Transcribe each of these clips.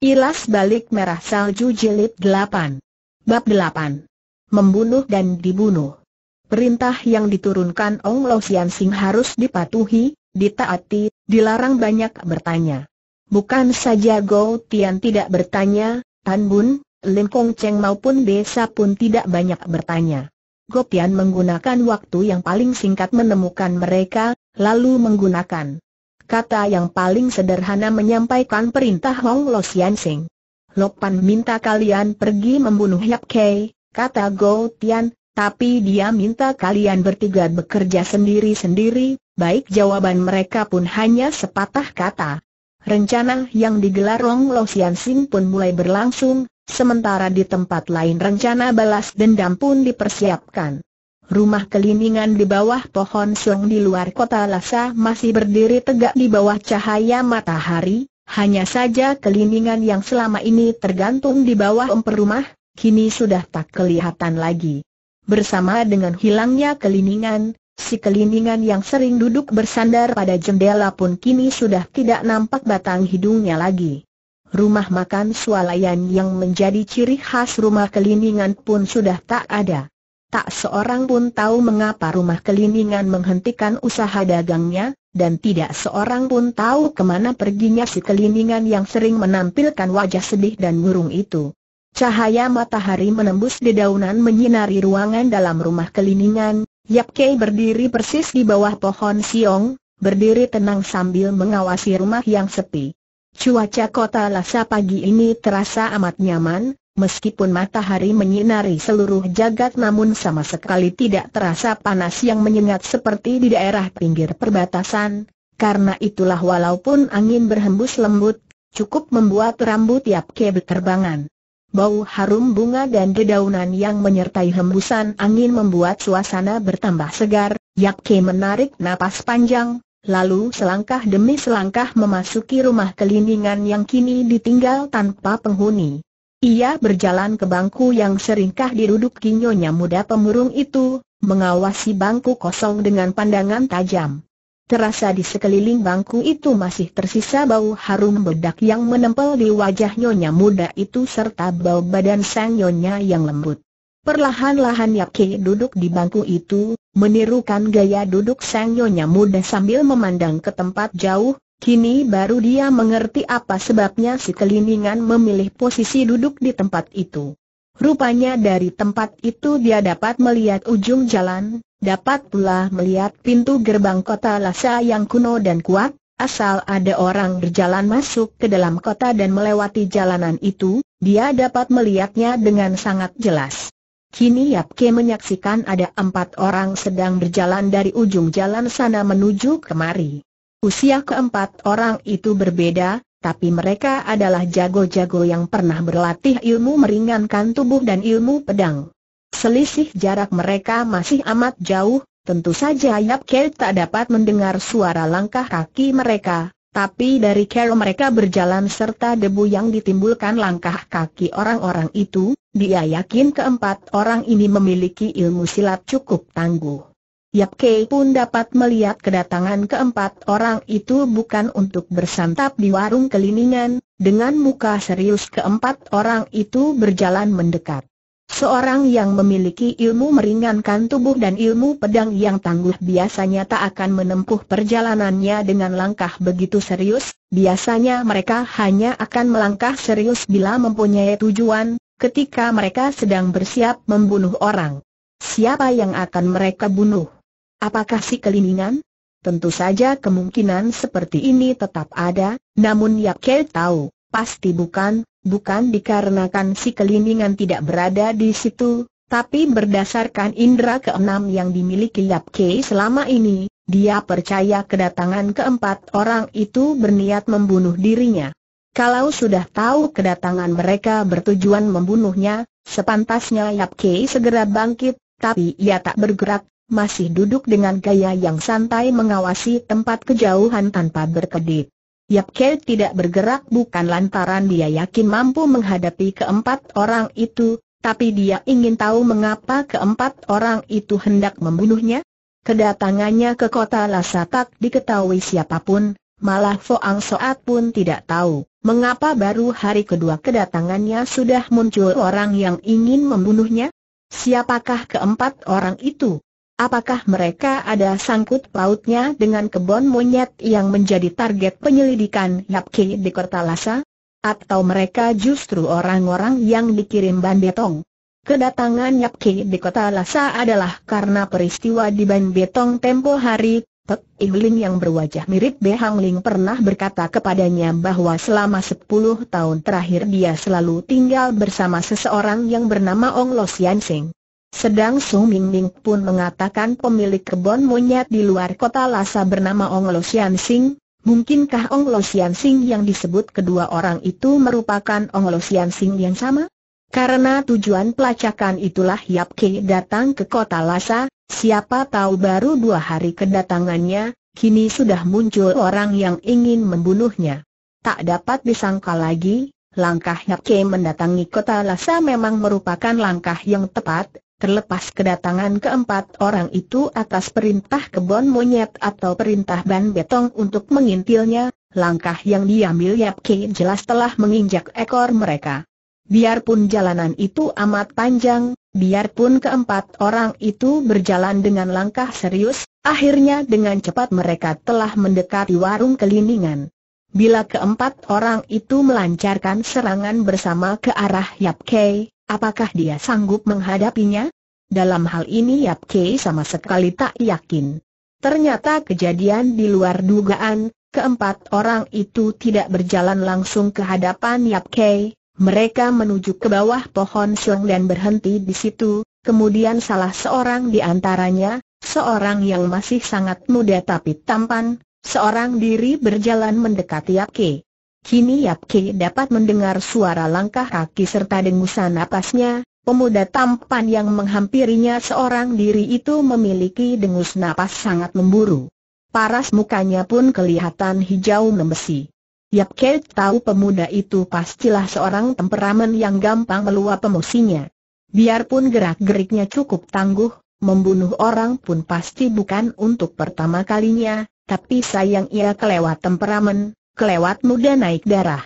Ilas balik merah salju jilid 8. Bab 8. Membunuh dan dibunuh. Perintah yang diturunkan Ong Lo Sian Sing harus dipatuhi, ditaati, dilarang banyak bertanya. Bukan saja Go Tian tidak bertanya, Tan Bun, Lim Kong Cheng maupun desa pun tidak banyak bertanya. Go Tian menggunakan waktu yang paling singkat menemukan mereka, lalu menggunakan kata yang paling sederhana menyampaikan perintah Hong Lo Sian Sing. Lopan minta kalian pergi membunuh Yap Kei, kata Go Tian, tapi dia minta kalian bertiga bekerja sendiri-sendiri, baik jawaban mereka pun hanya sepatah kata. Rencana yang digelar Hong Lo Sian Sing pun mulai berlangsung, sementara di tempat lain rencana balas dendam pun dipersiapkan. Rumah kelilingan di bawah pohon Sung di luar kota Lhasa masih berdiri tegak di bawah cahaya matahari, hanya saja kelilingan yang selama ini tergantung di bawah emper rumah, kini sudah tak kelihatan lagi. Bersama dengan hilangnya kelilingan, si kelilingan yang sering duduk bersandar pada jendela pun kini sudah tidak nampak batang hidungnya lagi. Rumah makan swalayan yang menjadi ciri khas rumah kelilingan pun sudah tak ada. Tak seorang pun tahu mengapa rumah keliningan menghentikan usaha dagangnya, dan tidak seorang pun tahu kemana perginya si keliningan yang sering menampilkan wajah sedih dan murung itu. Cahaya matahari menembus dedaunan menyinari ruangan dalam rumah keliningan, Yap Kei berdiri persis di bawah pohon siong, berdiri tenang sambil mengawasi rumah yang sepi. Cuaca kota Lhasa pagi ini terasa amat nyaman, Meskipun matahari menyinari seluruh jagat namun sama sekali tidak terasa panas yang menyengat seperti di daerah pinggir perbatasan, karena itulah walaupun angin berhembus lembut, cukup membuat rambut tiap kebel terbangan. Bau harum bunga dan dedaunan yang menyertai hembusan angin membuat suasana bertambah segar, Ke menarik napas panjang, lalu selangkah demi selangkah memasuki rumah keliningan yang kini ditinggal tanpa penghuni. Ia berjalan ke bangku yang seringkah diruduk nyonya muda pemurung itu, mengawasi bangku kosong dengan pandangan tajam. Terasa di sekeliling bangku itu masih tersisa bau harum bedak yang menempel di wajah nyonya muda itu serta bau badan sang nyonya yang lembut. Perlahan-lahan Yaki duduk di bangku itu, menirukan gaya duduk sang nyonya muda sambil memandang ke tempat jauh, Kini baru dia mengerti apa sebabnya si Keliningan memilih posisi duduk di tempat itu. Rupanya dari tempat itu dia dapat melihat ujung jalan, dapat pula melihat pintu gerbang kota Lhasa yang kuno dan kuat, asal ada orang berjalan masuk ke dalam kota dan melewati jalanan itu, dia dapat melihatnya dengan sangat jelas. Kini Yap Yapke menyaksikan ada empat orang sedang berjalan dari ujung jalan sana menuju kemari. Usia keempat orang itu berbeda, tapi mereka adalah jago-jago yang pernah berlatih ilmu meringankan tubuh dan ilmu pedang. Selisih jarak mereka masih amat jauh, tentu saja Yap Kel tak dapat mendengar suara langkah kaki mereka, tapi dari cara mereka berjalan serta debu yang ditimbulkan langkah kaki orang-orang itu, dia yakin keempat orang ini memiliki ilmu silat cukup tangguh. Yap Kei pun dapat melihat kedatangan keempat orang itu bukan untuk bersantap di warung keliningan, dengan muka serius keempat orang itu berjalan mendekat. Seorang yang memiliki ilmu meringankan tubuh dan ilmu pedang yang tangguh biasanya tak akan menempuh perjalanannya dengan langkah begitu serius, biasanya mereka hanya akan melangkah serius bila mempunyai tujuan, ketika mereka sedang bersiap membunuh orang. Siapa yang akan mereka bunuh? Apakah si keliningan? Tentu saja kemungkinan seperti ini tetap ada, namun Yap Kei tahu, pasti bukan, bukan dikarenakan si keliningan tidak berada di situ, tapi berdasarkan indera keenam yang dimiliki Yap Kei selama ini, dia percaya kedatangan keempat orang itu berniat membunuh dirinya. Kalau sudah tahu kedatangan mereka bertujuan membunuhnya, sepantasnya Yap Kei segera bangkit, tapi ia tak bergerak, masih duduk dengan gaya yang santai mengawasi tempat kejauhan tanpa berkedip. Yap Ke tidak bergerak bukan lantaran dia yakin mampu menghadapi keempat orang itu, tapi dia ingin tahu mengapa keempat orang itu hendak membunuhnya. Kedatangannya ke kota Lhasa tak diketahui siapapun, malah Foang Soat pun tidak tahu. Mengapa baru hari kedua kedatangannya sudah muncul orang yang ingin membunuhnya? Siapakah keempat orang itu? Apakah mereka ada sangkut pautnya dengan kebon monyet yang menjadi target penyelidikan Yapki di Kota Kertalasa? Atau mereka justru orang-orang yang dikirim Betong? Kedatangan Yapki di kota Lhasa adalah karena peristiwa di Betong tempo hari, Pek Ihling yang berwajah mirip Behang Ling pernah berkata kepadanya bahwa selama 10 tahun terakhir dia selalu tinggal bersama seseorang yang bernama Ong Lo Sian Sing. Sedang Su Ming pun mengatakan pemilik kebun monyet di luar kota Lhasa bernama Ong Lo Sian Sing, mungkinkah Ong Lo Sian Sing yang disebut kedua orang itu merupakan Ong Lo Sian Sing yang sama? Karena tujuan pelacakan itulah Yap Ke datang ke kota Lhasa, siapa tahu baru dua hari kedatangannya, kini sudah muncul orang yang ingin membunuhnya. Tak dapat disangka lagi, langkah Yap Ke mendatangi kota Lhasa memang merupakan langkah yang tepat, Terlepas kedatangan keempat orang itu atas perintah kebon monyet atau perintah ban betong untuk mengintilnya, langkah yang diambil Yap Kin jelas telah menginjak ekor mereka. Biarpun jalanan itu amat panjang, biarpun keempat orang itu berjalan dengan langkah serius, akhirnya dengan cepat mereka telah mendekati warung kelindingan. Bila keempat orang itu melancarkan serangan bersama ke arah Yap Kei, Apakah dia sanggup menghadapinya? Dalam hal ini Yap Kei sama sekali tak yakin. Ternyata kejadian di luar dugaan, keempat orang itu tidak berjalan langsung ke hadapan Yap Kei, mereka menuju ke bawah pohon seleng dan berhenti di situ, kemudian salah seorang di antaranya, seorang yang masih sangat muda tapi tampan, seorang diri berjalan mendekati Yap Kei. Kini Yap Ki dapat mendengar suara langkah kaki serta dengusan napasnya, pemuda tampan yang menghampirinya seorang diri itu memiliki dengus napas sangat memburu. Paras mukanya pun kelihatan hijau membesi. Yap Ki tahu pemuda itu pastilah seorang temperamen yang gampang meluap emosinya. Biarpun gerak-geriknya cukup tangguh, membunuh orang pun pasti bukan untuk pertama kalinya, tapi sayang ia kelewat temperamen, kelewat muda naik darah.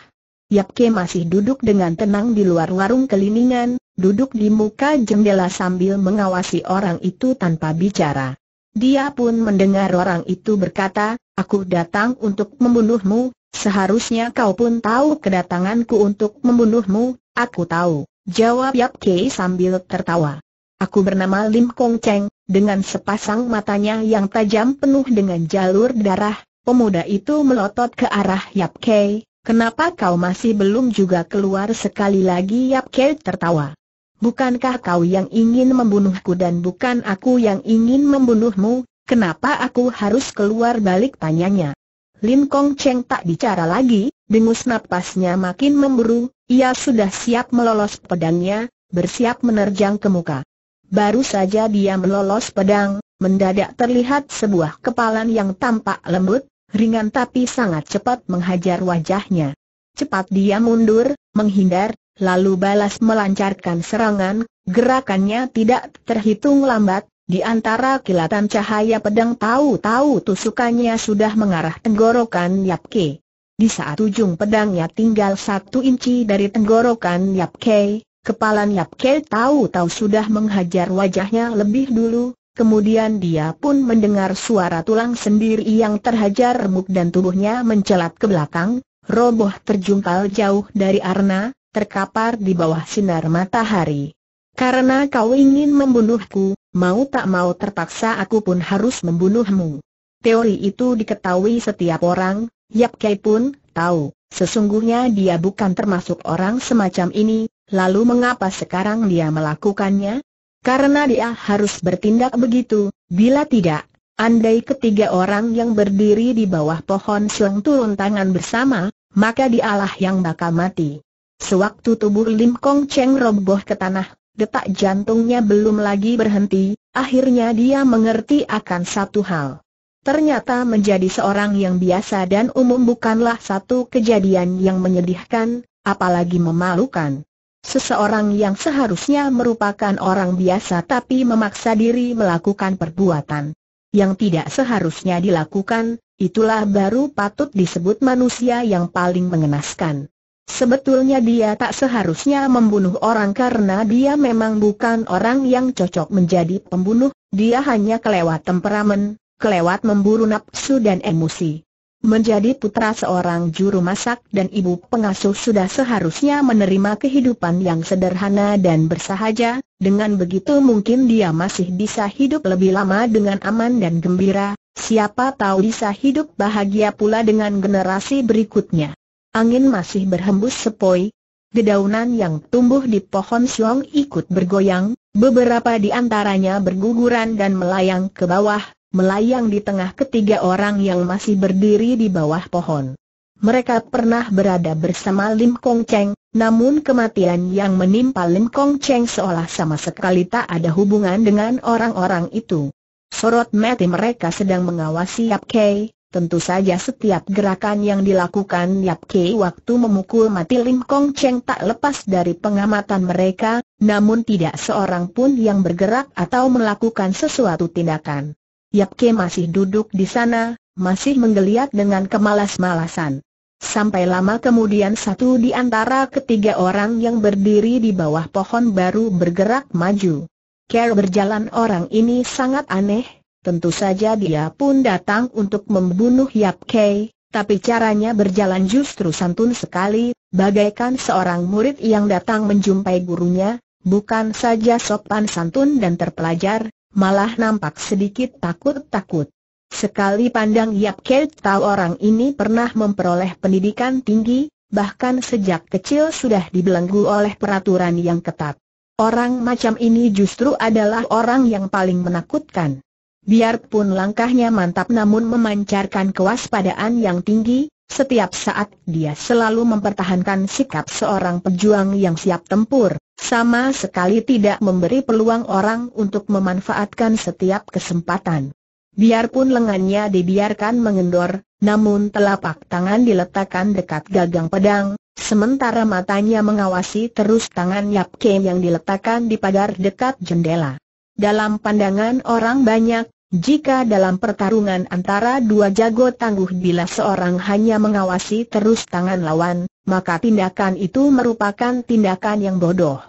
Yap Ke masih duduk dengan tenang di luar warung keliningan, duduk di muka jendela sambil mengawasi orang itu tanpa bicara. Dia pun mendengar orang itu berkata, aku datang untuk membunuhmu, seharusnya kau pun tahu kedatanganku untuk membunuhmu, aku tahu, jawab Yap Ke sambil tertawa. Aku bernama Lim Kong Cheng, dengan sepasang matanya yang tajam penuh dengan jalur darah, Pemuda itu melotot ke arah Yap Kei, kenapa kau masih belum juga keluar sekali lagi Yap Kei tertawa. Bukankah kau yang ingin membunuhku dan bukan aku yang ingin membunuhmu, kenapa aku harus keluar balik tanyanya. Lin Kong Cheng tak bicara lagi, dengus napasnya makin memburu, ia sudah siap melolos pedangnya, bersiap menerjang ke muka. Baru saja dia melolos pedang, mendadak terlihat sebuah kepalan yang tampak lembut, ringan tapi sangat cepat menghajar wajahnya. Cepat dia mundur, menghindar, lalu balas melancarkan serangan, gerakannya tidak terhitung lambat, di antara kilatan cahaya pedang tahu-tahu tusukannya sudah mengarah tenggorokan Yapke. Di saat ujung pedangnya tinggal satu inci dari tenggorokan Yapke, kepalan Yapke tahu-tahu sudah menghajar wajahnya lebih dulu, Kemudian dia pun mendengar suara tulang sendiri yang terhajar remuk dan tubuhnya mencelat ke belakang, roboh terjungkal jauh dari arna, terkapar di bawah sinar matahari. Karena kau ingin membunuhku, mau tak mau terpaksa aku pun harus membunuhmu. Teori itu diketahui setiap orang, Yap Kai pun tahu, sesungguhnya dia bukan termasuk orang semacam ini, lalu mengapa sekarang dia melakukannya? Karena dia harus bertindak begitu, bila tidak, andai ketiga orang yang berdiri di bawah pohon silang turun tangan bersama, maka dialah yang bakal mati. Sewaktu tubuh Lim Kong Cheng roboh ke tanah, detak jantungnya belum lagi berhenti, akhirnya dia mengerti akan satu hal. Ternyata menjadi seorang yang biasa dan umum bukanlah satu kejadian yang menyedihkan, apalagi memalukan. Seseorang yang seharusnya merupakan orang biasa tapi memaksa diri melakukan perbuatan yang tidak seharusnya dilakukan, itulah baru patut disebut manusia yang paling mengenaskan. Sebetulnya dia tak seharusnya membunuh orang karena dia memang bukan orang yang cocok menjadi pembunuh, dia hanya kelewat temperamen, kelewat memburu nafsu dan emosi. Menjadi putra seorang juru masak dan ibu pengasuh sudah seharusnya menerima kehidupan yang sederhana dan bersahaja, dengan begitu mungkin dia masih bisa hidup lebih lama dengan aman dan gembira, siapa tahu bisa hidup bahagia pula dengan generasi berikutnya. Angin masih berhembus sepoi, Dedaunan yang tumbuh di pohon siong ikut bergoyang, beberapa di antaranya berguguran dan melayang ke bawah, melayang di tengah ketiga orang yang masih berdiri di bawah pohon. Mereka pernah berada bersama Lim Kong Cheng, namun kematian yang menimpa Lim Kong Cheng seolah sama sekali tak ada hubungan dengan orang-orang itu. Sorot mati mereka sedang mengawasi Yap Kei, tentu saja setiap gerakan yang dilakukan Yap Kei waktu memukul mati Lim Kong Cheng tak lepas dari pengamatan mereka, namun tidak seorang pun yang bergerak atau melakukan sesuatu tindakan. Yap Yapke masih duduk di sana, masih menggeliat dengan kemalas-malasan. Sampai lama kemudian satu di antara ketiga orang yang berdiri di bawah pohon baru bergerak maju. Care berjalan orang ini sangat aneh, tentu saja dia pun datang untuk membunuh Yap Ke, tapi caranya berjalan justru santun sekali, bagaikan seorang murid yang datang menjumpai gurunya, bukan saja sopan santun dan terpelajar, malah nampak sedikit takut-takut. Sekali pandang Yap Kelt tahu orang ini pernah memperoleh pendidikan tinggi, bahkan sejak kecil sudah dibelenggu oleh peraturan yang ketat. Orang macam ini justru adalah orang yang paling menakutkan. Biarpun langkahnya mantap namun memancarkan kewaspadaan yang tinggi, setiap saat dia selalu mempertahankan sikap seorang pejuang yang siap tempur sama sekali tidak memberi peluang orang untuk memanfaatkan setiap kesempatan. Biarpun lengannya dibiarkan mengendor, namun telapak tangan diletakkan dekat gagang pedang, sementara matanya mengawasi terus tangan Yap Kem yang diletakkan di pagar dekat jendela. Dalam pandangan orang banyak, jika dalam pertarungan antara dua jago tangguh bila seorang hanya mengawasi terus tangan lawan, maka tindakan itu merupakan tindakan yang bodoh.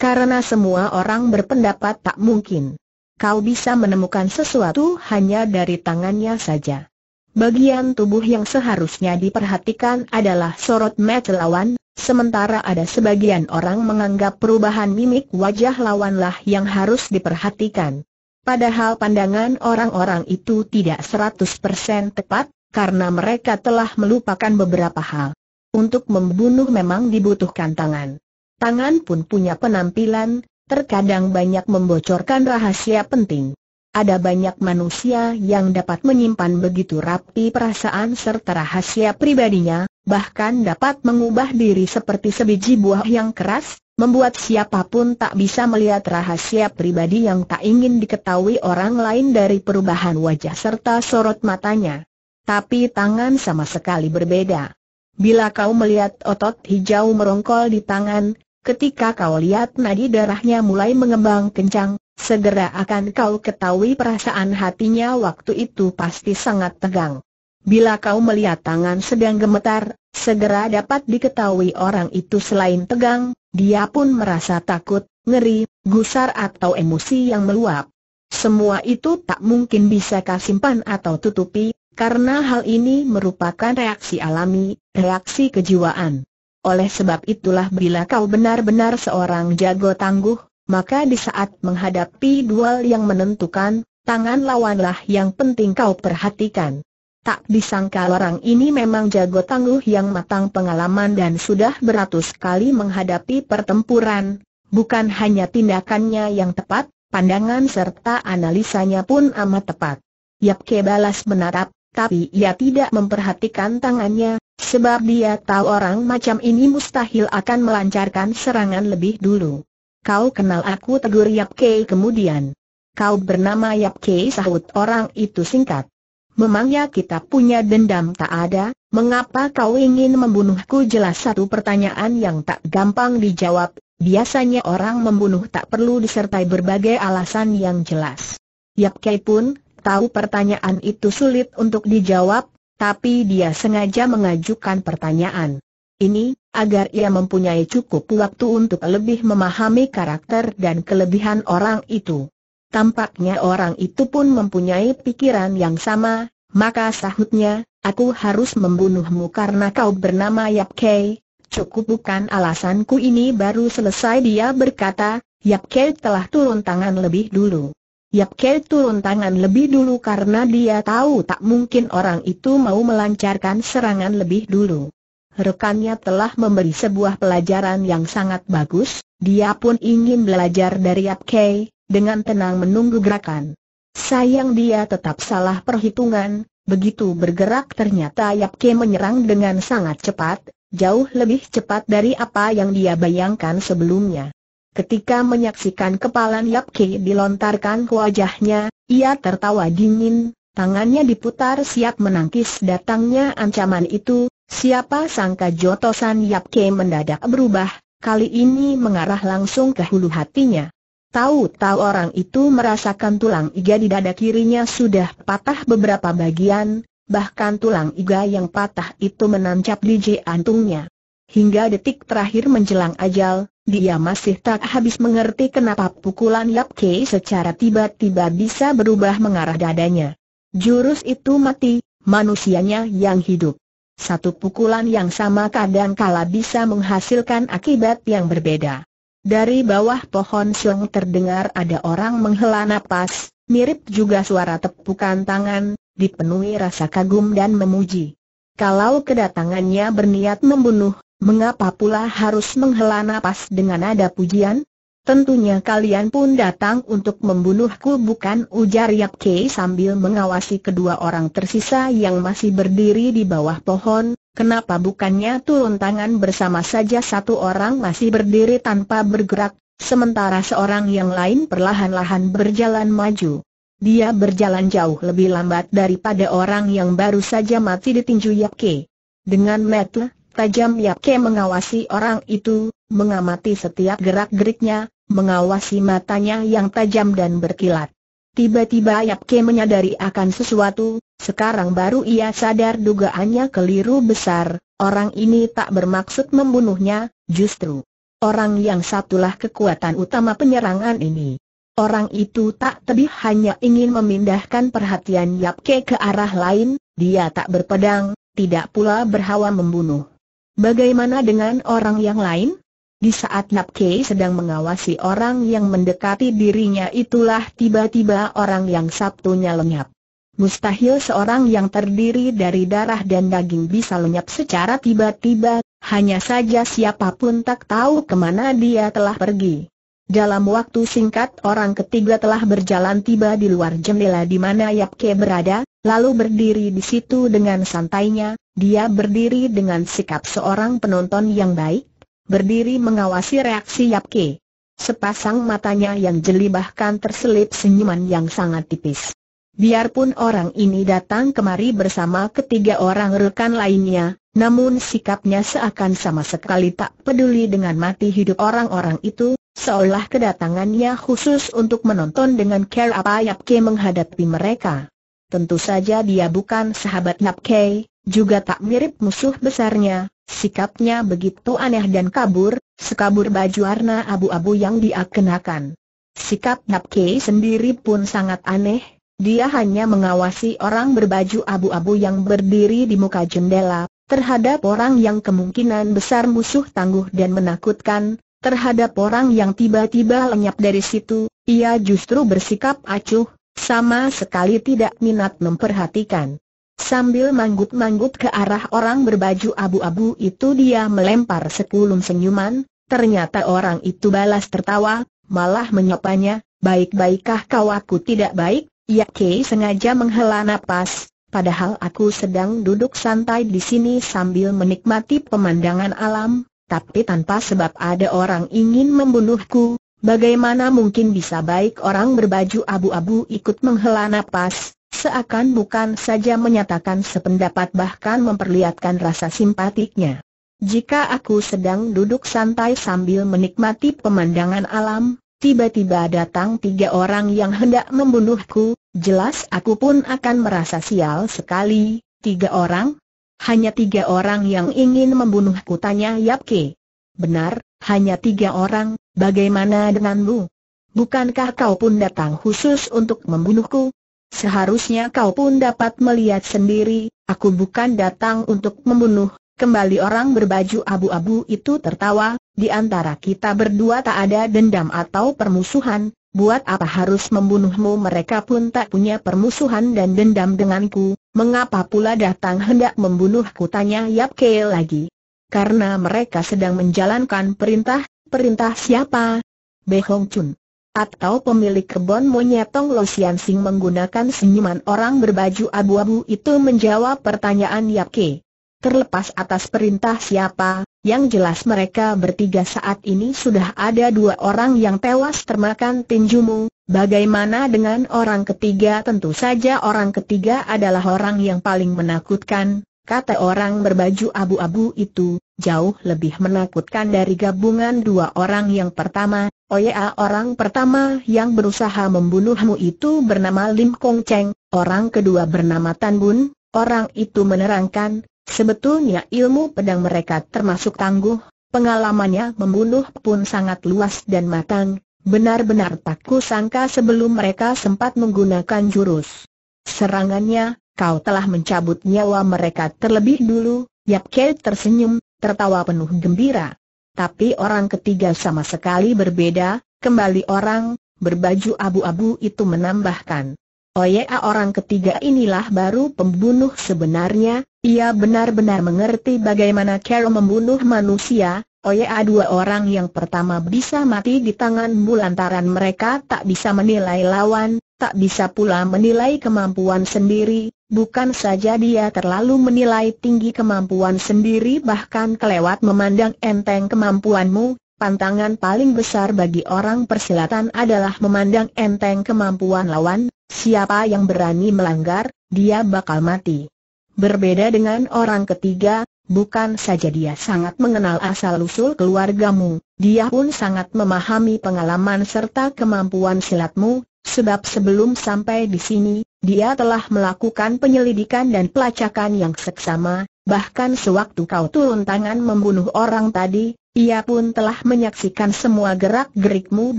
Karena semua orang berpendapat tak mungkin. Kau bisa menemukan sesuatu hanya dari tangannya saja. Bagian tubuh yang seharusnya diperhatikan adalah sorot mata lawan, sementara ada sebagian orang menganggap perubahan mimik wajah lawanlah yang harus diperhatikan. Padahal pandangan orang-orang itu tidak 100% tepat, karena mereka telah melupakan beberapa hal. Untuk membunuh memang dibutuhkan tangan. Tangan pun punya penampilan, terkadang banyak membocorkan rahasia penting. Ada banyak manusia yang dapat menyimpan begitu rapi perasaan serta rahasia pribadinya, bahkan dapat mengubah diri seperti sebiji buah yang keras, membuat siapapun tak bisa melihat rahasia pribadi yang tak ingin diketahui orang lain dari perubahan wajah serta sorot matanya. Tapi tangan sama sekali berbeda. Bila kau melihat otot hijau merongkol di tangan, ketika kau lihat nadi darahnya mulai mengembang kencang, segera akan kau ketahui perasaan hatinya waktu itu pasti sangat tegang. Bila kau melihat tangan sedang gemetar, segera dapat diketahui orang itu selain tegang, dia pun merasa takut, ngeri, gusar atau emosi yang meluap. Semua itu tak mungkin bisa kau simpan atau tutupi, karena hal ini merupakan reaksi alami, reaksi kejiwaan. Oleh sebab itulah bila kau benar-benar seorang jago tangguh, maka di saat menghadapi duel yang menentukan, tangan lawanlah yang penting kau perhatikan. Tak disangka orang ini memang jago tangguh yang matang pengalaman dan sudah beratus kali menghadapi pertempuran, bukan hanya tindakannya yang tepat, pandangan serta analisanya pun amat tepat. Yap kebalas balas menatap, tapi ia tidak memperhatikan tangannya, sebab dia tahu orang macam ini mustahil akan melancarkan serangan lebih dulu. Kau kenal aku tegur Yap Kei kemudian. Kau bernama Yap Kei sahut orang itu singkat. Memangnya kita punya dendam tak ada, mengapa kau ingin membunuhku jelas satu pertanyaan yang tak gampang dijawab, biasanya orang membunuh tak perlu disertai berbagai alasan yang jelas. Yap Kei pun Tahu pertanyaan itu sulit untuk dijawab, tapi dia sengaja mengajukan pertanyaan ini, agar ia mempunyai cukup waktu untuk lebih memahami karakter dan kelebihan orang itu. Tampaknya orang itu pun mempunyai pikiran yang sama, maka sahutnya, aku harus membunuhmu karena kau bernama Yap Kei. Cukup bukan alasanku ini baru selesai dia berkata, Yap Kei telah turun tangan lebih dulu. Yap Kei turun tangan lebih dulu karena dia tahu tak mungkin orang itu mau melancarkan serangan lebih dulu. Rekannya telah memberi sebuah pelajaran yang sangat bagus, dia pun ingin belajar dari Yap Kei, dengan tenang menunggu gerakan. Sayang dia tetap salah perhitungan, begitu bergerak ternyata Yap Kei menyerang dengan sangat cepat, jauh lebih cepat dari apa yang dia bayangkan sebelumnya. Ketika menyaksikan kepala Yap Ki dilontarkan ke wajahnya, ia tertawa dingin, tangannya diputar siap menangkis datangnya ancaman itu, siapa sangka jotosan Yap Ki mendadak berubah, kali ini mengarah langsung ke hulu hatinya. Tahu-tahu orang itu merasakan tulang iga di dada kirinya sudah patah beberapa bagian, bahkan tulang iga yang patah itu menancap di jantungnya. Hingga detik terakhir menjelang ajal, dia masih tak habis mengerti kenapa pukulan Yap Kei secara tiba-tiba bisa berubah mengarah dadanya. Jurus itu mati, manusianya yang hidup. Satu pukulan yang sama kadang kala bisa menghasilkan akibat yang berbeda. Dari bawah pohon siung terdengar ada orang menghela napas, mirip juga suara tepukan tangan, dipenuhi rasa kagum dan memuji. Kalau kedatangannya berniat membunuh, mengapa pula harus menghela nafas dengan nada pujian? Tentunya kalian pun datang untuk membunuhku bukan ujar Yap Ke sambil mengawasi kedua orang tersisa yang masih berdiri di bawah pohon, kenapa bukannya turun tangan bersama saja satu orang masih berdiri tanpa bergerak, sementara seorang yang lain perlahan-lahan berjalan maju. Dia berjalan jauh lebih lambat daripada orang yang baru saja mati ditinju Yap Ke. Dengan metel, Tajam Yap Ke mengawasi orang itu, mengamati setiap gerak-geriknya, mengawasi matanya yang tajam dan berkilat. Tiba-tiba Yap Ke menyadari akan sesuatu, sekarang baru ia sadar dugaannya keliru besar, orang ini tak bermaksud membunuhnya, justru orang yang satulah kekuatan utama penyerangan ini. Orang itu tak tebih hanya ingin memindahkan perhatian Yap Ke ke arah lain, dia tak berpedang, tidak pula berhawa membunuh. Bagaimana dengan orang yang lain? Di saat Nap Kei sedang mengawasi orang yang mendekati dirinya itulah tiba-tiba orang yang Sabtunya lenyap. Mustahil seorang yang terdiri dari darah dan daging bisa lenyap secara tiba-tiba, hanya saja siapapun tak tahu kemana dia telah pergi. Dalam waktu singkat orang ketiga telah berjalan tiba di luar jendela di mana Yap Ke berada, lalu berdiri di situ dengan santainya, dia berdiri dengan sikap seorang penonton yang baik, berdiri mengawasi reaksi Yap Ke. Sepasang matanya yang jeli bahkan terselip senyuman yang sangat tipis. Biarpun orang ini datang kemari bersama ketiga orang rekan lainnya, namun sikapnya seakan sama sekali tak peduli dengan mati hidup orang-orang itu, Seolah kedatangannya khusus untuk menonton dengan care apa Yap Ke menghadapi mereka. Tentu saja dia bukan sahabat Yap Ke, juga tak mirip musuh besarnya, sikapnya begitu aneh dan kabur, sekabur baju warna abu-abu yang dia kenakan. Sikap Yap Ke sendiri pun sangat aneh, dia hanya mengawasi orang berbaju abu-abu yang berdiri di muka jendela, terhadap orang yang kemungkinan besar musuh tangguh dan menakutkan, Terhadap orang yang tiba-tiba lenyap dari situ, ia justru bersikap acuh, sama sekali tidak minat memperhatikan. Sambil manggut-manggut ke arah orang berbaju abu-abu itu dia melempar sekulum senyuman, ternyata orang itu balas tertawa, malah menyapanya, baik-baikkah kau aku tidak baik, ya Kei sengaja menghela napas, padahal aku sedang duduk santai di sini sambil menikmati pemandangan alam, tapi tanpa sebab ada orang ingin membunuhku, bagaimana mungkin bisa baik orang berbaju abu-abu ikut menghela napas, seakan bukan saja menyatakan sependapat bahkan memperlihatkan rasa simpatiknya. Jika aku sedang duduk santai sambil menikmati pemandangan alam, tiba-tiba datang tiga orang yang hendak membunuhku, jelas aku pun akan merasa sial sekali, tiga orang, hanya tiga orang yang ingin membunuhku tanya Yap Ke. Benar, hanya tiga orang, bagaimana denganmu? Bukankah kau pun datang khusus untuk membunuhku? Seharusnya kau pun dapat melihat sendiri, aku bukan datang untuk membunuh. Kembali orang berbaju abu-abu itu tertawa, di antara kita berdua tak ada dendam atau permusuhan, buat apa harus membunuhmu mereka pun tak punya permusuhan dan dendam denganku, mengapa pula datang hendak membunuhku tanya Yap Ke lagi. Karena mereka sedang menjalankan perintah, perintah siapa? Behong Chun. Atau pemilik kebon monyetong Tong Lo Sian Sing menggunakan senyuman orang berbaju abu-abu itu menjawab pertanyaan Yap Ke terlepas atas perintah siapa, yang jelas mereka bertiga saat ini sudah ada dua orang yang tewas termakan tinjumu, bagaimana dengan orang ketiga tentu saja orang ketiga adalah orang yang paling menakutkan, kata orang berbaju abu-abu itu, jauh lebih menakutkan dari gabungan dua orang yang pertama, Oh ya, orang pertama yang berusaha membunuhmu itu bernama Lim Kong Cheng, orang kedua bernama Tan Bun, Orang itu menerangkan, Sebetulnya ilmu pedang mereka termasuk tangguh, pengalamannya membunuh pun sangat luas dan matang, benar-benar tak kusangka sebelum mereka sempat menggunakan jurus. Serangannya, kau telah mencabut nyawa mereka terlebih dulu, Yap Kei tersenyum, tertawa penuh gembira. Tapi orang ketiga sama sekali berbeda, kembali orang, berbaju abu-abu itu menambahkan. Oya oh ah, orang ketiga inilah baru pembunuh sebenarnya, ia benar-benar mengerti bagaimana Carol membunuh manusia, Oya oh ah, dua orang yang pertama bisa mati di tangan bulantaran mereka tak bisa menilai lawan, tak bisa pula menilai kemampuan sendiri, bukan saja dia terlalu menilai tinggi kemampuan sendiri bahkan kelewat memandang enteng kemampuanmu, Pantangan paling besar bagi orang persilatan adalah memandang enteng kemampuan lawan, siapa yang berani melanggar, dia bakal mati. Berbeda dengan orang ketiga, bukan saja dia sangat mengenal asal-usul keluargamu, dia pun sangat memahami pengalaman serta kemampuan silatmu, sebab sebelum sampai di sini, dia telah melakukan penyelidikan dan pelacakan yang seksama, bahkan sewaktu kau turun tangan membunuh orang tadi, ia pun telah menyaksikan semua gerak-gerikmu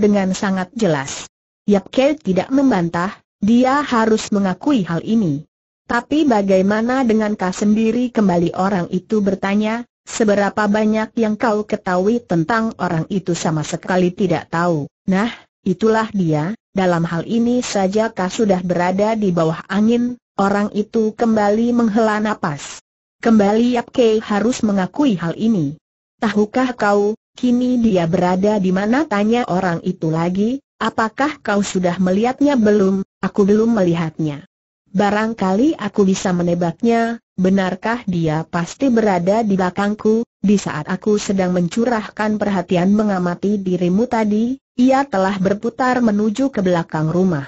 dengan sangat jelas. Yap Ke tidak membantah, dia harus mengakui hal ini. Tapi bagaimana dengan kau sendiri kembali orang itu bertanya, seberapa banyak yang kau ketahui tentang orang itu sama sekali tidak tahu. Nah, itulah dia, dalam hal ini saja kau sudah berada di bawah angin, orang itu kembali menghela nafas. Kembali Yap Ke harus mengakui hal ini. Tahukah kau, kini dia berada di mana tanya orang itu lagi, apakah kau sudah melihatnya belum? Aku belum melihatnya. Barangkali aku bisa menebaknya, benarkah dia pasti berada di belakangku, di saat aku sedang mencurahkan perhatian mengamati dirimu tadi, ia telah berputar menuju ke belakang rumah.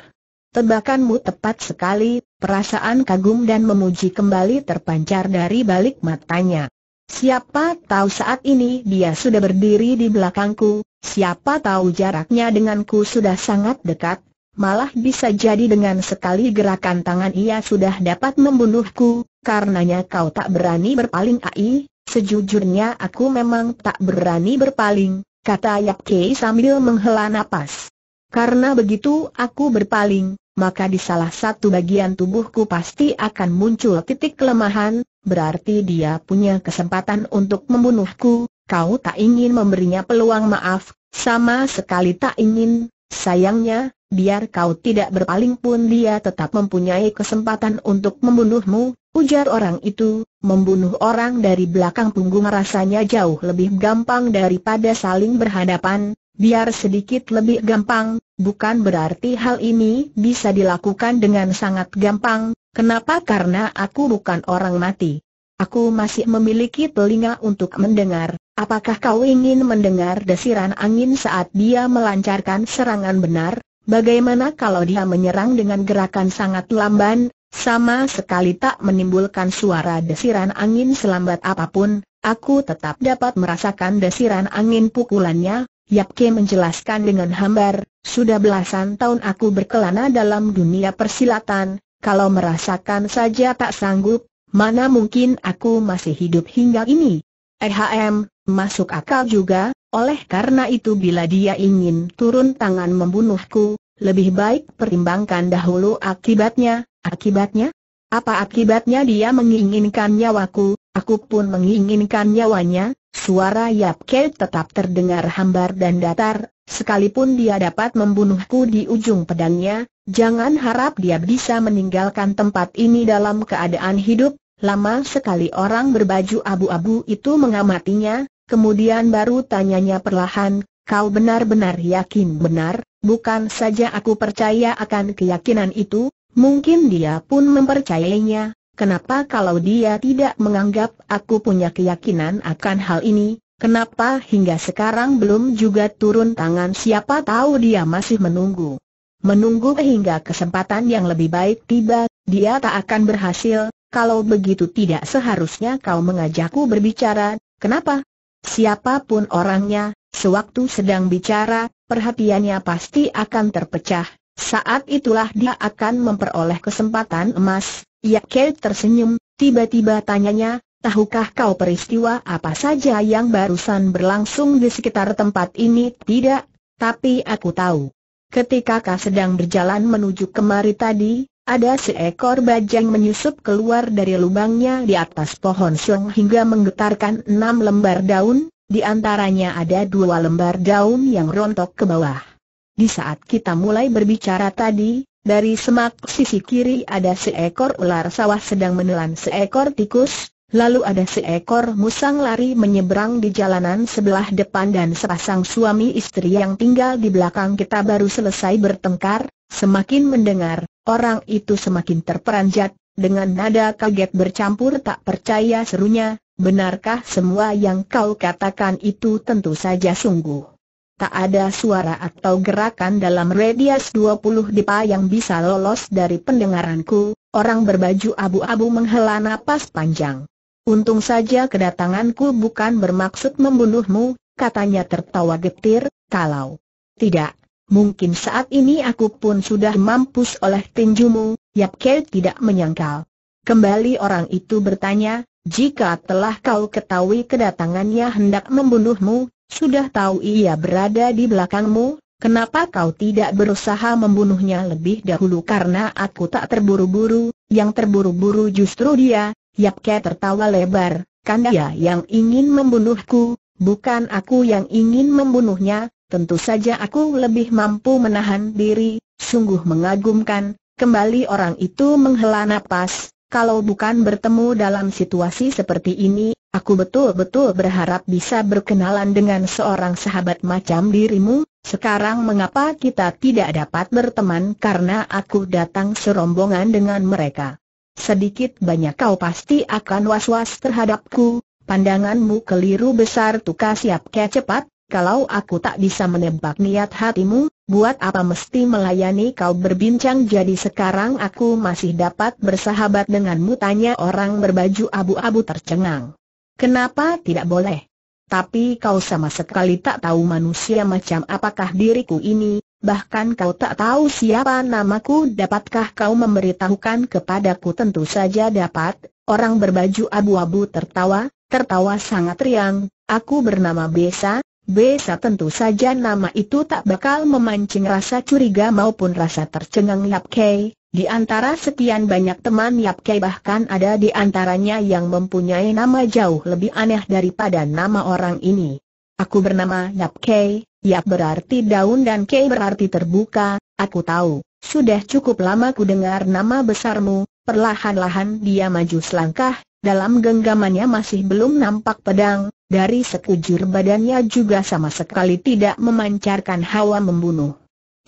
Tebakanmu tepat sekali, perasaan kagum dan memuji kembali terpancar dari balik matanya. Siapa tahu saat ini dia sudah berdiri di belakangku, siapa tahu jaraknya denganku sudah sangat dekat, malah bisa jadi dengan sekali gerakan tangan ia sudah dapat membunuhku, karenanya kau tak berani berpaling ai, sejujurnya aku memang tak berani berpaling, kata Yap Kei sambil menghela napas. Karena begitu aku berpaling, maka di salah satu bagian tubuhku pasti akan muncul titik kelemahan, berarti dia punya kesempatan untuk membunuhku, kau tak ingin memberinya peluang maaf, sama sekali tak ingin, sayangnya, biar kau tidak berpaling pun dia tetap mempunyai kesempatan untuk membunuhmu, ujar orang itu, membunuh orang dari belakang punggung rasanya jauh lebih gampang daripada saling berhadapan, biar sedikit lebih gampang, bukan berarti hal ini bisa dilakukan dengan sangat gampang, kenapa karena aku bukan orang mati. Aku masih memiliki telinga untuk mendengar, apakah kau ingin mendengar desiran angin saat dia melancarkan serangan benar? Bagaimana kalau dia menyerang dengan gerakan sangat lamban, sama sekali tak menimbulkan suara desiran angin selambat apapun, aku tetap dapat merasakan desiran angin pukulannya, Yap Yapke menjelaskan dengan hambar, sudah belasan tahun aku berkelana dalam dunia persilatan, kalau merasakan saja tak sanggup, mana mungkin aku masih hidup hingga ini. EHM, masuk akal juga, oleh karena itu bila dia ingin turun tangan membunuhku, lebih baik pertimbangkan dahulu akibatnya, akibatnya? Apa akibatnya dia menginginkan nyawaku, Aku pun menginginkan nyawanya, suara Yap Ke tetap terdengar hambar dan datar, sekalipun dia dapat membunuhku di ujung pedangnya, jangan harap dia bisa meninggalkan tempat ini dalam keadaan hidup, lama sekali orang berbaju abu-abu itu mengamatinya, kemudian baru tanyanya perlahan, kau benar-benar yakin benar, bukan saja aku percaya akan keyakinan itu, mungkin dia pun mempercayainya, Kenapa kalau dia tidak menganggap aku punya keyakinan akan hal ini, kenapa hingga sekarang belum juga turun tangan siapa tahu dia masih menunggu. Menunggu hingga kesempatan yang lebih baik tiba, dia tak akan berhasil, kalau begitu tidak seharusnya kau mengajakku berbicara, kenapa? Siapapun orangnya, sewaktu sedang bicara, perhatiannya pasti akan terpecah, saat itulah dia akan memperoleh kesempatan emas. Yakel tersenyum, tiba-tiba tanyanya, tahukah kau peristiwa apa saja yang barusan berlangsung di sekitar tempat ini? Tidak, tapi aku tahu. Ketika kau sedang berjalan menuju kemari tadi, ada seekor bajang menyusup keluar dari lubangnya di atas pohon sung, hingga menggetarkan enam lembar daun, di antaranya ada dua lembar daun yang rontok ke bawah. Di saat kita mulai berbicara tadi, dari semak sisi kiri ada seekor ular sawah sedang menelan seekor tikus, lalu ada seekor musang lari menyeberang di jalanan sebelah depan dan sepasang suami istri yang tinggal di belakang kita baru selesai bertengkar, semakin mendengar, orang itu semakin terperanjat, dengan nada kaget bercampur tak percaya serunya, benarkah semua yang kau katakan itu tentu saja sungguh. Tak ada suara atau gerakan dalam radius 20 dipa yang bisa lolos dari pendengaranku, orang berbaju abu-abu menghela napas panjang. Untung saja kedatanganku bukan bermaksud membunuhmu, katanya tertawa getir, kalau tidak, mungkin saat ini aku pun sudah mampus oleh tinjumu, Yap Kei tidak menyangkal. Kembali orang itu bertanya, jika telah kau ketahui kedatangannya hendak membunuhmu, sudah tahu ia berada di belakangmu, Kenapa kau tidak berusaha membunuhnya lebih dahulu karena aku tak terburu-buru, yang terburu-buru justru dia, Yapke tertawa lebar, kan dia yang ingin membunuhku, bukan aku yang ingin membunuhnya, tentu saja aku lebih mampu menahan diri, sungguh mengagumkan, kembali orang itu menghela napas, kalau bukan bertemu dalam situasi seperti ini, Aku betul-betul berharap bisa berkenalan dengan seorang sahabat macam dirimu, sekarang mengapa kita tidak dapat berteman karena aku datang serombongan dengan mereka. Sedikit banyak kau pasti akan was-was terhadapku, pandanganmu keliru besar tuka siap ke cepat, kalau aku tak bisa menebak niat hatimu, buat apa mesti melayani kau berbincang jadi sekarang aku masih dapat bersahabat denganmu tanya orang berbaju abu-abu tercengang. Kenapa tidak boleh? Tapi kau sama sekali tak tahu manusia macam apakah diriku ini, bahkan kau tak tahu siapa namaku dapatkah kau memberitahukan kepadaku tentu saja dapat, orang berbaju abu-abu tertawa, tertawa sangat riang, aku bernama Besa, Besa tentu saja nama itu tak bakal memancing rasa curiga maupun rasa tercengang Lap Kei, di antara sekian banyak teman Yap Kei bahkan ada di antaranya yang mempunyai nama jauh lebih aneh daripada nama orang ini. Aku bernama Yap Kei, Yap berarti daun dan Kei berarti terbuka, aku tahu. Sudah cukup lama ku dengar nama besarmu, perlahan-lahan dia maju selangkah, dalam genggamannya masih belum nampak pedang, dari sekujur badannya juga sama sekali tidak memancarkan hawa membunuh.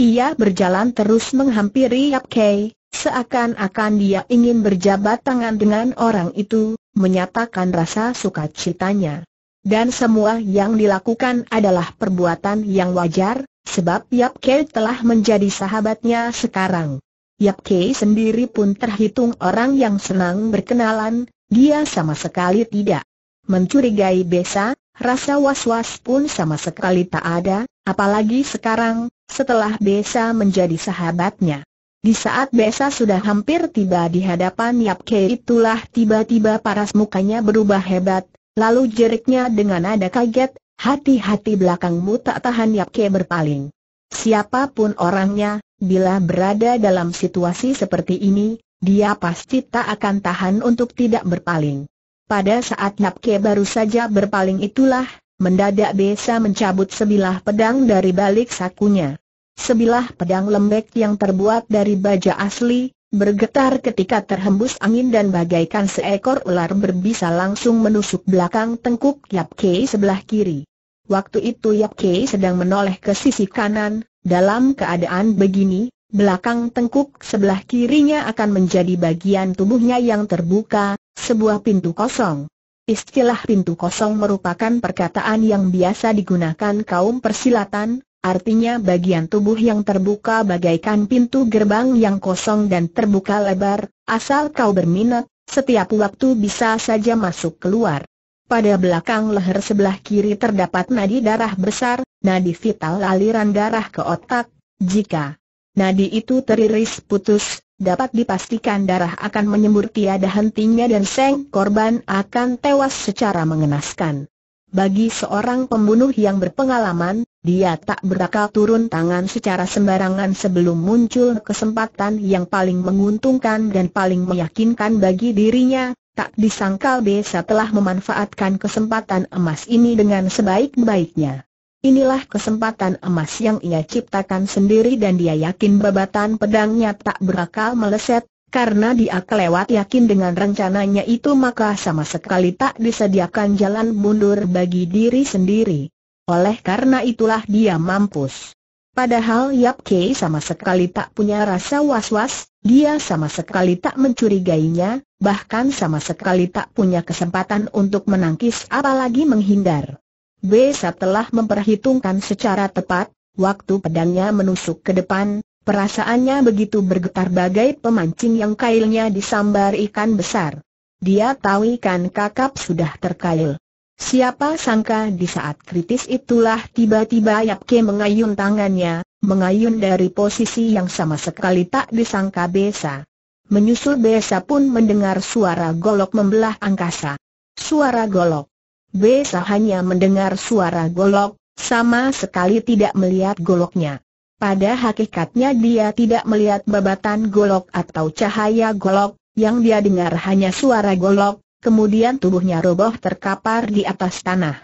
Ia berjalan terus menghampiri Yap Kei, seakan-akan dia ingin berjabat tangan dengan orang itu, menyatakan rasa sukacitanya. Dan semua yang dilakukan adalah perbuatan yang wajar, sebab Yap Kei telah menjadi sahabatnya sekarang. Yap Kei sendiri pun terhitung orang yang senang berkenalan, dia sama sekali tidak mencurigai Besa, rasa was-was pun sama sekali tak ada, apalagi sekarang, setelah Besa menjadi sahabatnya. Di saat Besa sudah hampir tiba di hadapan Yap Ke itulah tiba-tiba paras mukanya berubah hebat, lalu jeriknya dengan nada kaget, hati-hati belakangmu tak tahan Yap Ke berpaling. Siapapun orangnya, bila berada dalam situasi seperti ini, dia pasti tak akan tahan untuk tidak berpaling. Pada saat Ke baru saja berpaling itulah, Mendadak Besa mencabut sebilah pedang dari balik sakunya. Sebilah pedang lembek yang terbuat dari baja asli, bergetar ketika terhembus angin dan bagaikan seekor ular berbisa langsung menusuk belakang tengkuk Yap Kei sebelah kiri. Waktu itu Yap Kei sedang menoleh ke sisi kanan, dalam keadaan begini, belakang tengkuk sebelah kirinya akan menjadi bagian tubuhnya yang terbuka, sebuah pintu kosong. Istilah pintu kosong merupakan perkataan yang biasa digunakan kaum persilatan, artinya bagian tubuh yang terbuka bagaikan pintu gerbang yang kosong dan terbuka lebar, asal kau berminat, setiap waktu bisa saja masuk keluar. Pada belakang leher sebelah kiri terdapat nadi darah besar, nadi vital aliran darah ke otak, jika nadi itu teriris putus, dapat dipastikan darah akan menyembur tiada hentinya dan seng korban akan tewas secara mengenaskan. Bagi seorang pembunuh yang berpengalaman, dia tak berakal turun tangan secara sembarangan sebelum muncul kesempatan yang paling menguntungkan dan paling meyakinkan bagi dirinya, tak disangkal Besa telah memanfaatkan kesempatan emas ini dengan sebaik-baiknya. Inilah kesempatan emas yang ia ciptakan sendiri dan dia yakin babatan pedangnya tak berakal meleset, karena dia kelewat yakin dengan rencananya itu maka sama sekali tak disediakan jalan mundur bagi diri sendiri. Oleh karena itulah dia mampus. Padahal Yap Kei sama sekali tak punya rasa was-was, dia sama sekali tak mencurigainya, bahkan sama sekali tak punya kesempatan untuk menangkis apalagi menghindar. Besa telah memperhitungkan secara tepat, waktu pedangnya menusuk ke depan, perasaannya begitu bergetar bagai pemancing yang kailnya disambar ikan besar. Dia tahu ikan kakap sudah terkail. Siapa sangka di saat kritis itulah tiba-tiba Yapke mengayun tangannya, mengayun dari posisi yang sama sekali tak disangka Besa. Menyusul Besa pun mendengar suara golok membelah angkasa. Suara golok. B. hanya mendengar suara golok, sama sekali tidak melihat goloknya. Pada hakikatnya dia tidak melihat babatan golok atau cahaya golok, yang dia dengar hanya suara golok, kemudian tubuhnya roboh terkapar di atas tanah.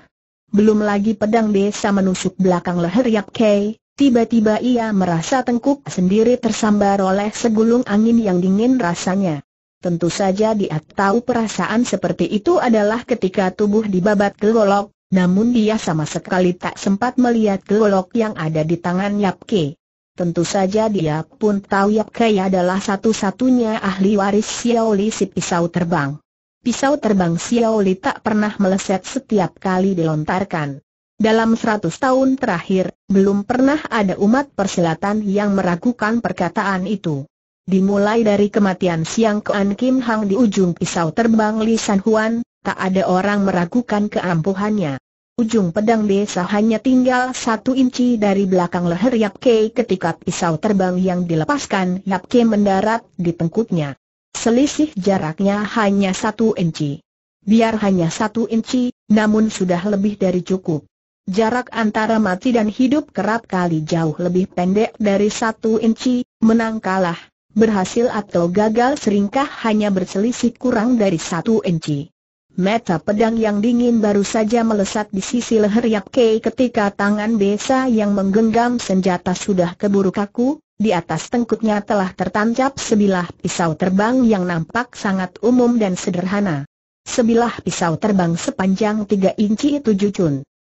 Belum lagi pedang desa menusuk belakang leher Yap Kei, tiba-tiba ia merasa tengkuk sendiri tersambar oleh segulung angin yang dingin rasanya. Tentu saja dia tahu perasaan seperti itu adalah ketika tubuh dibabat gelolok, namun dia sama sekali tak sempat melihat gelolok yang ada di tangan Yap Ke. Tentu saja dia pun tahu Yap Ke adalah satu-satunya ahli waris Li si pisau terbang. Pisau terbang Xiao Li tak pernah meleset setiap kali dilontarkan. Dalam seratus tahun terakhir, belum pernah ada umat perselatan yang meragukan perkataan itu. Dimulai dari kematian Siang Kuan Kim Hang di ujung pisau terbang Li San Huan, tak ada orang meragukan keampuhannya. Ujung pedang desa hanya tinggal satu inci dari belakang leher Yap Kei ketika pisau terbang yang dilepaskan Yap Kei mendarat di tengkuknya. Selisih jaraknya hanya satu inci. Biar hanya satu inci, namun sudah lebih dari cukup. Jarak antara mati dan hidup kerap kali jauh lebih pendek dari satu inci, menang kalah berhasil atau gagal seringkah hanya berselisih kurang dari satu inci. Meta pedang yang dingin baru saja melesat di sisi leher Yap Kei ketika tangan Besa yang menggenggam senjata sudah keburu kaku, di atas tengkuknya telah tertancap sebilah pisau terbang yang nampak sangat umum dan sederhana. Sebilah pisau terbang sepanjang tiga inci tujuh cun.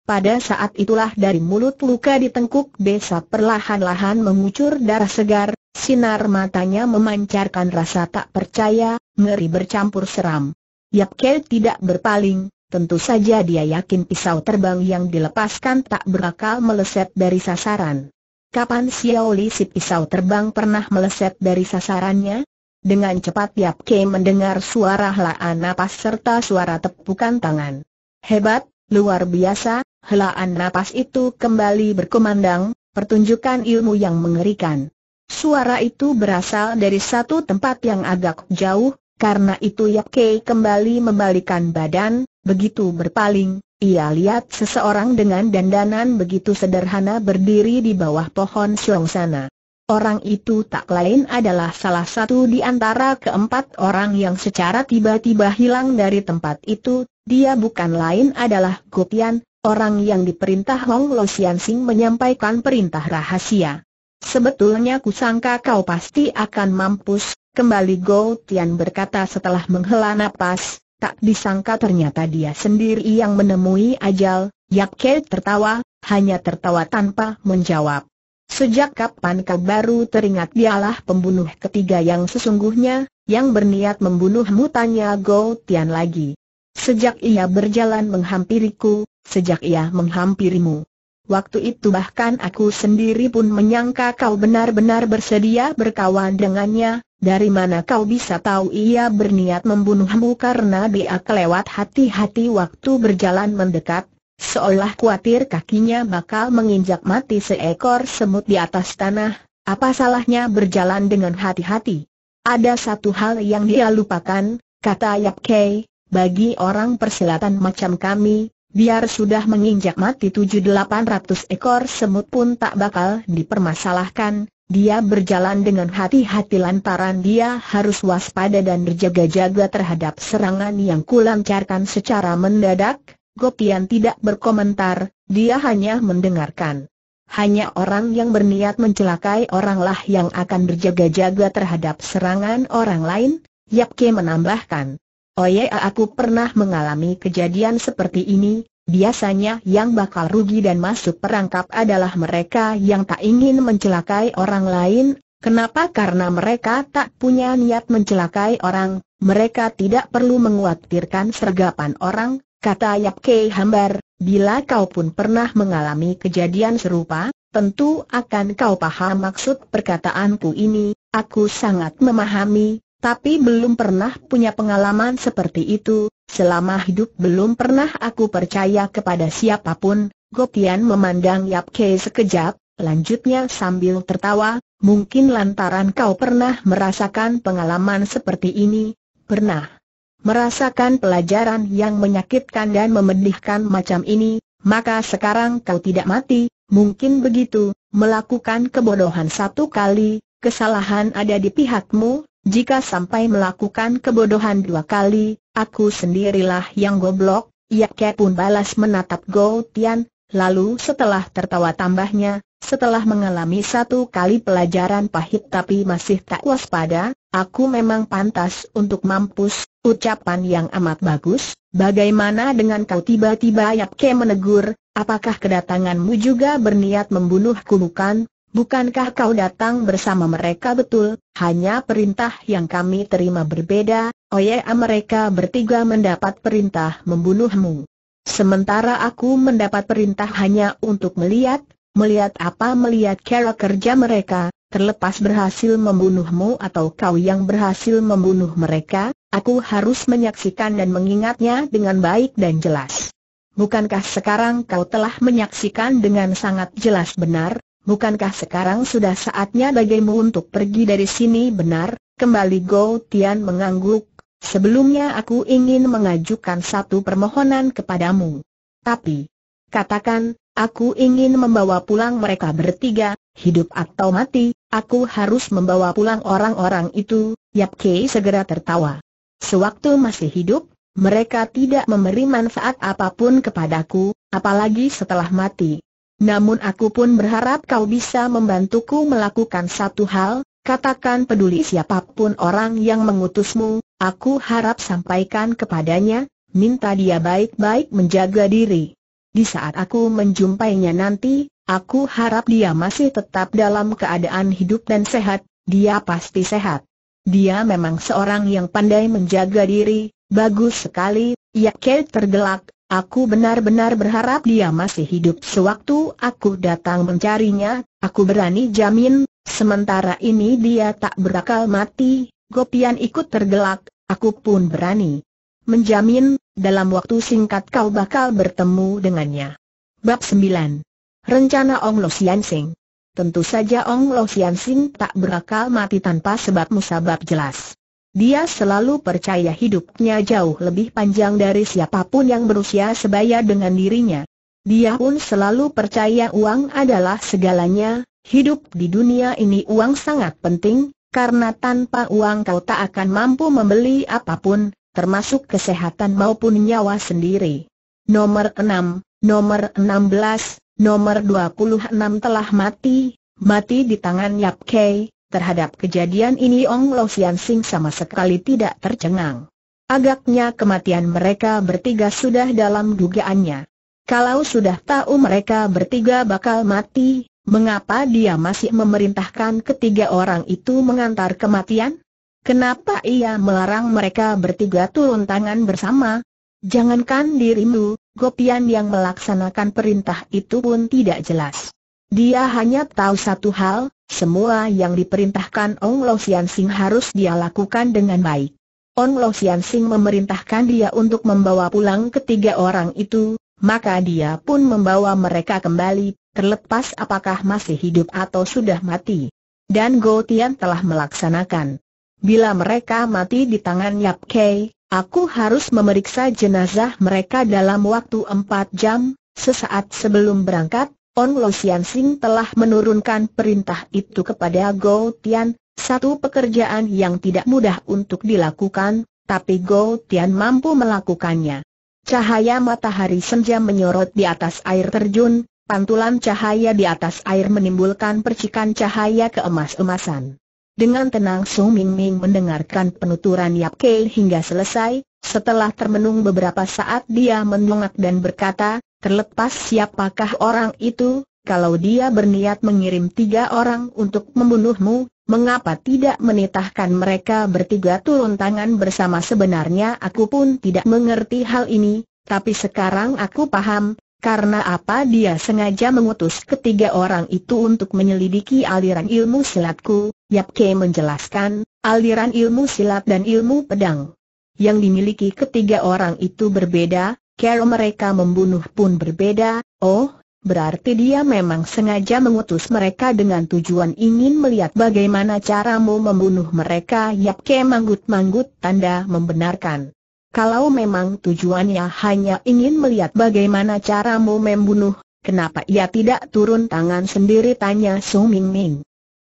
Pada saat itulah dari mulut luka di tengkuk Besa perlahan-lahan mengucur darah segar, Sinar matanya memancarkan rasa tak percaya, ngeri bercampur seram. Yap Ke tidak berpaling, tentu saja dia yakin pisau terbang yang dilepaskan tak berakal meleset dari sasaran. Kapan Xiao Li si pisau terbang pernah meleset dari sasarannya? Dengan cepat Yap Ke mendengar suara helaan napas serta suara tepukan tangan. Hebat, luar biasa, helaan napas itu kembali berkumandang, pertunjukan ilmu yang mengerikan. Suara itu berasal dari satu tempat yang agak jauh, karena itu Yap Kei kembali membalikan badan, begitu berpaling, ia lihat seseorang dengan dandanan begitu sederhana berdiri di bawah pohon siung sana. Orang itu tak lain adalah salah satu di antara keempat orang yang secara tiba-tiba hilang dari tempat itu, dia bukan lain adalah Gopian, orang yang diperintah Hong Lo Sian Sing menyampaikan perintah rahasia. Sebetulnya kusangka kau pasti akan mampus, kembali Go Tian berkata setelah menghela nafas. tak disangka ternyata dia sendiri yang menemui ajal, Yak Ke tertawa, hanya tertawa tanpa menjawab. Sejak kapan kau baru teringat dialah pembunuh ketiga yang sesungguhnya, yang berniat membunuhmu tanya Go Tian lagi. Sejak ia berjalan menghampiriku, sejak ia menghampirimu. Waktu itu bahkan aku sendiri pun menyangka kau benar-benar bersedia berkawan dengannya, dari mana kau bisa tahu ia berniat membunuhmu karena dia kelewat hati-hati waktu berjalan mendekat, seolah khawatir kakinya bakal menginjak mati seekor semut di atas tanah, apa salahnya berjalan dengan hati-hati? Ada satu hal yang dia lupakan, kata Yap Kei, bagi orang persilatan macam kami, Biar sudah menginjak mati 7800 ekor semut pun tak bakal dipermasalahkan, dia berjalan dengan hati-hati lantaran dia harus waspada dan berjaga-jaga terhadap serangan yang kulancarkan secara mendadak. Gopian tidak berkomentar, dia hanya mendengarkan. Hanya orang yang berniat mencelakai oranglah yang akan berjaga-jaga terhadap serangan orang lain, Yapke menambahkan. Oh ya, aku pernah mengalami kejadian seperti ini, biasanya yang bakal rugi dan masuk perangkap adalah mereka yang tak ingin mencelakai orang lain, kenapa karena mereka tak punya niat mencelakai orang, mereka tidak perlu menguatirkan sergapan orang, kata Yap Kei Hambar, bila kau pun pernah mengalami kejadian serupa, tentu akan kau paham maksud perkataanku ini, aku sangat memahami, tapi belum pernah punya pengalaman seperti itu, selama hidup belum pernah aku percaya kepada siapapun. Gopian memandang Yap Ke sekejap, lanjutnya sambil tertawa, mungkin lantaran kau pernah merasakan pengalaman seperti ini, pernah merasakan pelajaran yang menyakitkan dan memedihkan macam ini, maka sekarang kau tidak mati, mungkin begitu, melakukan kebodohan satu kali, kesalahan ada di pihakmu, jika sampai melakukan kebodohan dua kali, aku sendirilah yang goblok, Yakke pun balas menatap Go Tian, lalu setelah tertawa tambahnya, setelah mengalami satu kali pelajaran pahit tapi masih tak waspada, aku memang pantas untuk mampus, ucapan yang amat bagus, bagaimana dengan kau tiba-tiba Yapke menegur, apakah kedatanganmu juga berniat membunuhku bukan? Bukankah kau datang bersama mereka betul, hanya perintah yang kami terima berbeda, Oh ya, mereka bertiga mendapat perintah membunuhmu. Sementara aku mendapat perintah hanya untuk melihat, melihat apa melihat cara kerja mereka, terlepas berhasil membunuhmu atau kau yang berhasil membunuh mereka, aku harus menyaksikan dan mengingatnya dengan baik dan jelas. Bukankah sekarang kau telah menyaksikan dengan sangat jelas benar, bukankah sekarang sudah saatnya bagimu untuk pergi dari sini benar? Kembali Go Tian mengangguk, sebelumnya aku ingin mengajukan satu permohonan kepadamu. Tapi, katakan, aku ingin membawa pulang mereka bertiga, hidup atau mati, aku harus membawa pulang orang-orang itu, Yap Kei segera tertawa. Sewaktu masih hidup, mereka tidak memberi manfaat apapun kepadaku, apalagi setelah mati. Namun aku pun berharap kau bisa membantuku melakukan satu hal, katakan peduli siapapun orang yang mengutusmu, aku harap sampaikan kepadanya, minta dia baik-baik menjaga diri. Di saat aku menjumpainya nanti, aku harap dia masih tetap dalam keadaan hidup dan sehat, dia pasti sehat. Dia memang seorang yang pandai menjaga diri, bagus sekali, Ya, Kate tergelak, Aku benar-benar berharap dia masih hidup sewaktu aku datang mencarinya, aku berani jamin, sementara ini dia tak berakal mati, Gopian ikut tergelak, aku pun berani menjamin, dalam waktu singkat kau bakal bertemu dengannya. Bab 9 Rencana Ong Lo Sian Sing Tentu saja Ong Lo Sian Sing tak berakal mati tanpa sebab musabab jelas. Dia selalu percaya hidupnya jauh lebih panjang dari siapapun yang berusia sebaya dengan dirinya. Dia pun selalu percaya uang adalah segalanya, hidup di dunia ini uang sangat penting, karena tanpa uang kau tak akan mampu membeli apapun, termasuk kesehatan maupun nyawa sendiri. Nomor 6, nomor 16, nomor 26 telah mati, mati di tangan Yap Kei, Terhadap kejadian ini Ong Lo Sian Sing sama sekali tidak tercengang. Agaknya kematian mereka bertiga sudah dalam dugaannya. Kalau sudah tahu mereka bertiga bakal mati, mengapa dia masih memerintahkan ketiga orang itu mengantar kematian? Kenapa ia melarang mereka bertiga turun tangan bersama? Jangankan dirimu, Gopian yang melaksanakan perintah itu pun tidak jelas. Dia hanya tahu satu hal, semua yang diperintahkan Ong Lo Sian Sing harus dia lakukan dengan baik. Ong Lo Sian Sing memerintahkan dia untuk membawa pulang ketiga orang itu, maka dia pun membawa mereka kembali, terlepas apakah masih hidup atau sudah mati. Dan Go Tian telah melaksanakan. Bila mereka mati di tangan Yap Kei, aku harus memeriksa jenazah mereka dalam waktu empat jam, sesaat sebelum berangkat, On Lo Sian Sing telah menurunkan perintah itu kepada Go Tian, satu pekerjaan yang tidak mudah untuk dilakukan, tapi Go Tian mampu melakukannya. Cahaya matahari senja menyorot di atas air terjun, pantulan cahaya di atas air menimbulkan percikan cahaya keemas-emasan. Dengan tenang Su Ming Ming mendengarkan penuturan Yap Kei hingga selesai, setelah termenung beberapa saat dia mendongak dan berkata, Terlepas siapakah orang itu, kalau dia berniat mengirim tiga orang untuk membunuhmu, mengapa tidak menitahkan mereka bertiga turun tangan bersama sebenarnya aku pun tidak mengerti hal ini, tapi sekarang aku paham, karena apa dia sengaja mengutus ketiga orang itu untuk menyelidiki aliran ilmu silatku, Yap Ke menjelaskan, aliran ilmu silat dan ilmu pedang yang dimiliki ketiga orang itu berbeda, Cara mereka membunuh pun berbeda, oh, berarti dia memang sengaja mengutus mereka dengan tujuan ingin melihat bagaimana caramu membunuh mereka Yap Ke manggut-manggut tanda membenarkan. Kalau memang tujuannya hanya ingin melihat bagaimana caramu membunuh, kenapa ia tidak turun tangan sendiri tanya Su Ming Ming.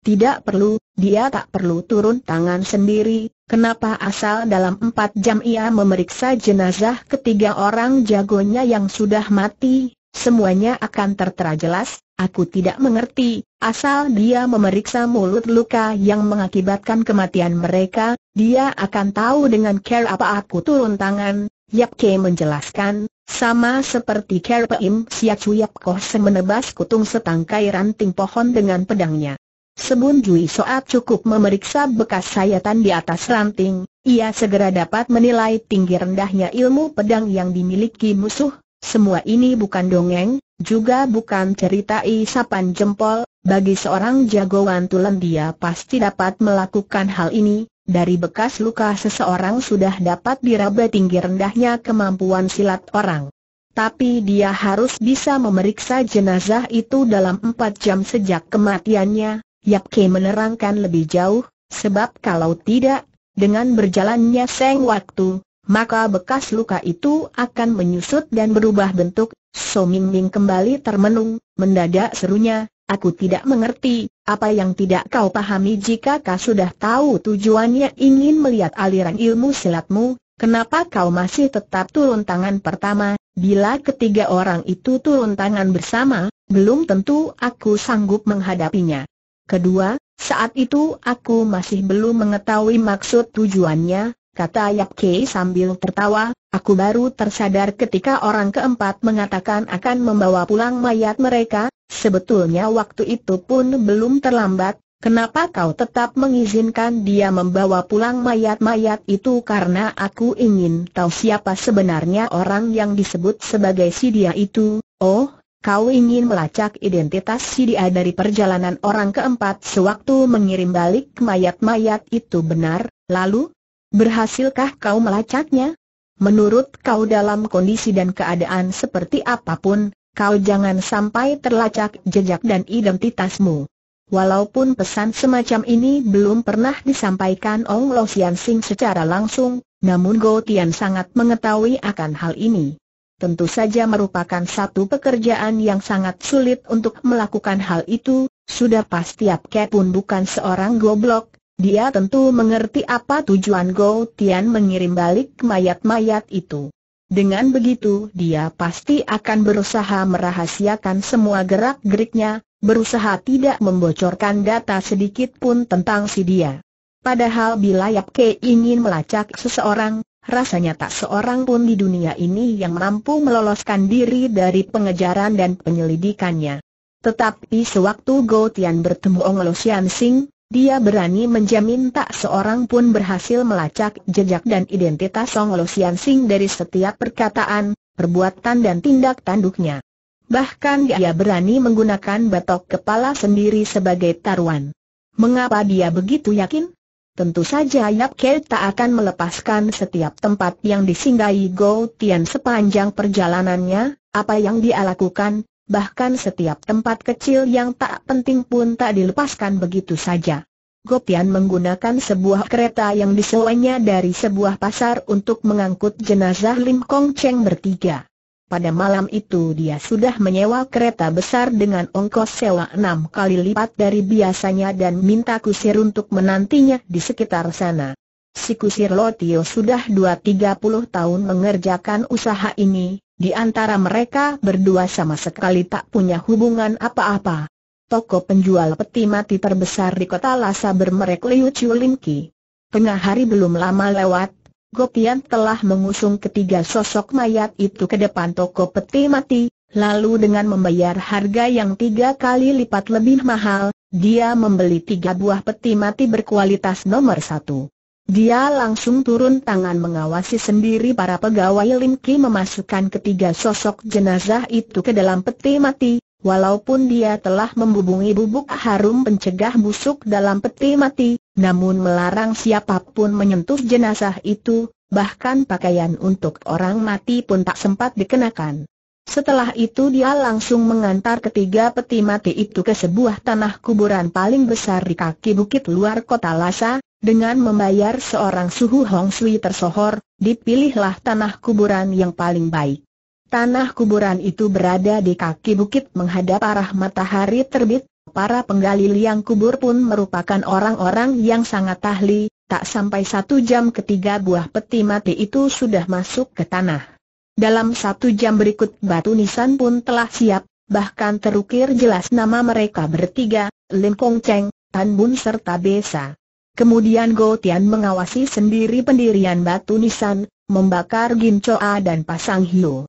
Tidak perlu, dia tak perlu turun tangan sendiri, kenapa asal dalam empat jam ia memeriksa jenazah ketiga orang jagonya yang sudah mati, semuanya akan tertera jelas, aku tidak mengerti, asal dia memeriksa mulut luka yang mengakibatkan kematian mereka, dia akan tahu dengan care apa aku turun tangan, Yap Ke menjelaskan, sama seperti Kerpeim Siacuyap Koh semenebas kutung setangkai ranting pohon dengan pedangnya. Sebun Jui Soat cukup memeriksa bekas sayatan di atas ranting, ia segera dapat menilai tinggi rendahnya ilmu pedang yang dimiliki musuh, semua ini bukan dongeng, juga bukan cerita isapan jempol, bagi seorang jagoan tulen dia pasti dapat melakukan hal ini, dari bekas luka seseorang sudah dapat diraba tinggi rendahnya kemampuan silat orang. Tapi dia harus bisa memeriksa jenazah itu dalam 4 jam sejak kematiannya, Yap Ke menerangkan lebih jauh, sebab kalau tidak, dengan berjalannya seng waktu, maka bekas luka itu akan menyusut dan berubah bentuk. So Ming Ming kembali termenung, mendadak serunya, aku tidak mengerti, apa yang tidak kau pahami jika kau sudah tahu tujuannya ingin melihat aliran ilmu silatmu, Kenapa kau masih tetap turun tangan pertama, bila ketiga orang itu turun tangan bersama, belum tentu aku sanggup menghadapinya. Kedua, saat itu aku masih belum mengetahui maksud tujuannya, kata Yap Kei sambil tertawa, aku baru tersadar ketika orang keempat mengatakan akan membawa pulang mayat mereka, sebetulnya waktu itu pun belum terlambat, kenapa kau tetap mengizinkan dia membawa pulang mayat-mayat itu karena aku ingin tahu siapa sebenarnya orang yang disebut sebagai si dia itu, oh, Kau ingin melacak identitas si dia dari perjalanan orang keempat sewaktu mengirim balik mayat-mayat itu benar, lalu? Berhasilkah kau melacaknya? Menurut kau dalam kondisi dan keadaan seperti apapun, kau jangan sampai terlacak jejak dan identitasmu. Walaupun pesan semacam ini belum pernah disampaikan Ong Lo Sing secara langsung, namun Go Tian sangat mengetahui akan hal ini tentu saja merupakan satu pekerjaan yang sangat sulit untuk melakukan hal itu, sudah pasti Apke pun bukan seorang goblok, dia tentu mengerti apa tujuan Go Tian mengirim balik mayat-mayat itu. Dengan begitu dia pasti akan berusaha merahasiakan semua gerak-geriknya, berusaha tidak membocorkan data sedikit pun tentang si dia. Padahal bila Yapke ingin melacak seseorang, Rasanya tak seorang pun di dunia ini yang mampu meloloskan diri dari pengejaran dan penyelidikannya. Tetapi sewaktu Go Tian bertemu Ong Lo Sian Sing, dia berani menjamin tak seorang pun berhasil melacak jejak dan identitas Ong Lo Sian Sing dari setiap perkataan, perbuatan dan tindak tanduknya. Bahkan dia berani menggunakan batok kepala sendiri sebagai taruan. Mengapa dia begitu yakin? Tentu saja Yap Ke tak akan melepaskan setiap tempat yang disinggahi Go Tian sepanjang perjalanannya, apa yang dia lakukan, bahkan setiap tempat kecil yang tak penting pun tak dilepaskan begitu saja. Go Tian menggunakan sebuah kereta yang disewanya dari sebuah pasar untuk mengangkut jenazah Lim Kong Cheng bertiga. Pada malam itu dia sudah menyewa kereta besar dengan ongkos sewa enam kali lipat dari biasanya dan minta kusir untuk menantinya di sekitar sana. Si kusir Lotio sudah dua tiga puluh tahun mengerjakan usaha ini, di antara mereka berdua sama sekali tak punya hubungan apa-apa. Toko penjual peti mati terbesar di kota Lhasa bermerek Liu Ki. Tengah hari belum lama lewat, Gopian telah mengusung ketiga sosok mayat itu ke depan toko peti mati, lalu dengan membayar harga yang tiga kali lipat lebih mahal, dia membeli tiga buah peti mati berkualitas nomor satu. Dia langsung turun tangan mengawasi sendiri para pegawai Lim Ki memasukkan ketiga sosok jenazah itu ke dalam peti mati, Walaupun dia telah membubungi bubuk harum pencegah busuk dalam peti mati, namun melarang siapapun menyentuh jenazah itu, bahkan pakaian untuk orang mati pun tak sempat dikenakan. Setelah itu dia langsung mengantar ketiga peti mati itu ke sebuah tanah kuburan paling besar di kaki bukit luar kota Lhasa, dengan membayar seorang suhu Hong Sui tersohor, dipilihlah tanah kuburan yang paling baik. Tanah kuburan itu berada di kaki bukit menghadap arah matahari terbit, para penggali liang kubur pun merupakan orang-orang yang sangat ahli, tak sampai satu jam ketiga buah peti mati itu sudah masuk ke tanah. Dalam satu jam berikut batu nisan pun telah siap, bahkan terukir jelas nama mereka bertiga, Lim Kong Cheng, Tan Bun serta Besa. Kemudian Go Tian mengawasi sendiri pendirian batu nisan, membakar Gim Choa dan Pasang Hiu.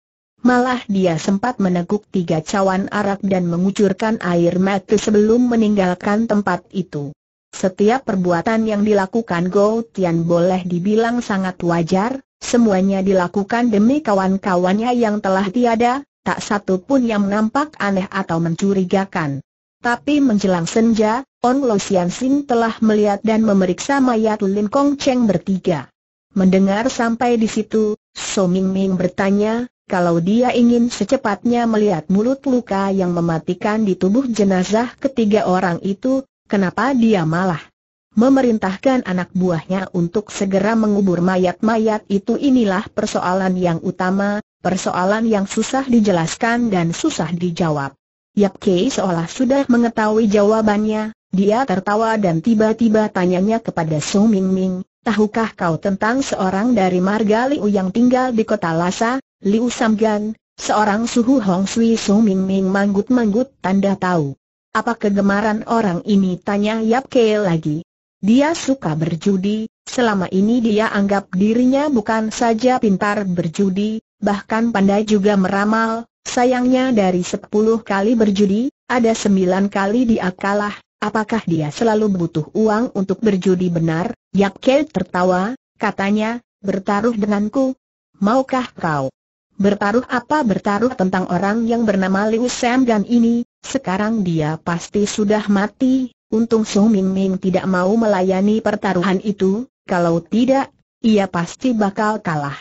Malah dia sempat meneguk tiga cawan arak dan mengucurkan air mata sebelum meninggalkan tempat itu. Setiap perbuatan yang dilakukan Go Tian boleh dibilang sangat wajar, semuanya dilakukan demi kawan-kawannya yang telah tiada, tak satu pun yang nampak aneh atau mencurigakan. Tapi menjelang senja, On Lo Sian Sing telah melihat dan memeriksa mayat Lin Kong Cheng bertiga. Mendengar sampai di situ, So Ming Ming bertanya, kalau dia ingin secepatnya melihat mulut luka yang mematikan di tubuh jenazah ketiga orang itu, kenapa dia malah memerintahkan anak buahnya untuk segera mengubur mayat-mayat itu inilah persoalan yang utama, persoalan yang susah dijelaskan dan susah dijawab. Yap Kei seolah sudah mengetahui jawabannya, dia tertawa dan tiba-tiba tanyanya kepada Su Ming Ming, tahukah kau tentang seorang dari Marga Liu yang tinggal di kota Lhasa, Liu Samgan, seorang suhu Hong Sui So Ming Ming manggut-manggut tanda tahu. Apa kegemaran orang ini tanya Yap Ke lagi. Dia suka berjudi, selama ini dia anggap dirinya bukan saja pintar berjudi, bahkan pandai juga meramal, sayangnya dari sepuluh kali berjudi, ada sembilan kali dia kalah, apakah dia selalu butuh uang untuk berjudi benar? Yap Ke tertawa, katanya, bertaruh denganku. Maukah kau? Bertaruh apa bertaruh tentang orang yang bernama Liu Semgan ini, sekarang dia pasti sudah mati, untung Su Ming Ming tidak mau melayani pertaruhan itu, kalau tidak, ia pasti bakal kalah.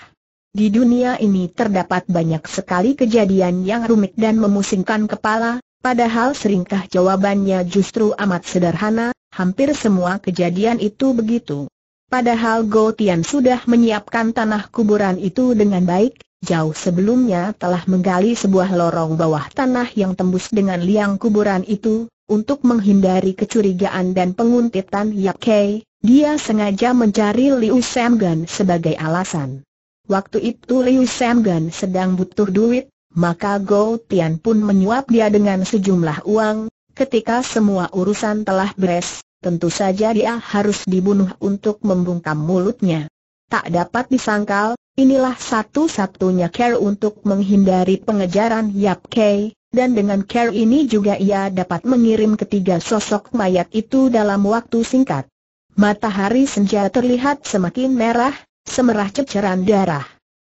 Di dunia ini terdapat banyak sekali kejadian yang rumit dan memusingkan kepala, padahal seringkah jawabannya justru amat sederhana, hampir semua kejadian itu begitu. Padahal Tian sudah menyiapkan tanah kuburan itu dengan baik, jauh sebelumnya telah menggali sebuah lorong bawah tanah yang tembus dengan liang kuburan itu, untuk menghindari kecurigaan dan penguntitan Yap Kei, dia sengaja mencari Liu Samgan sebagai alasan. Waktu itu Liu Samgan sedang butuh duit, maka Go Tian pun menyuap dia dengan sejumlah uang, ketika semua urusan telah beres, tentu saja dia harus dibunuh untuk membungkam mulutnya. Tak dapat disangkal, Inilah satu-satunya care untuk menghindari pengejaran Yap Kei, dan dengan care ini juga ia dapat mengirim ketiga sosok mayat itu dalam waktu singkat. Matahari senja terlihat semakin merah, semerah ceceran darah.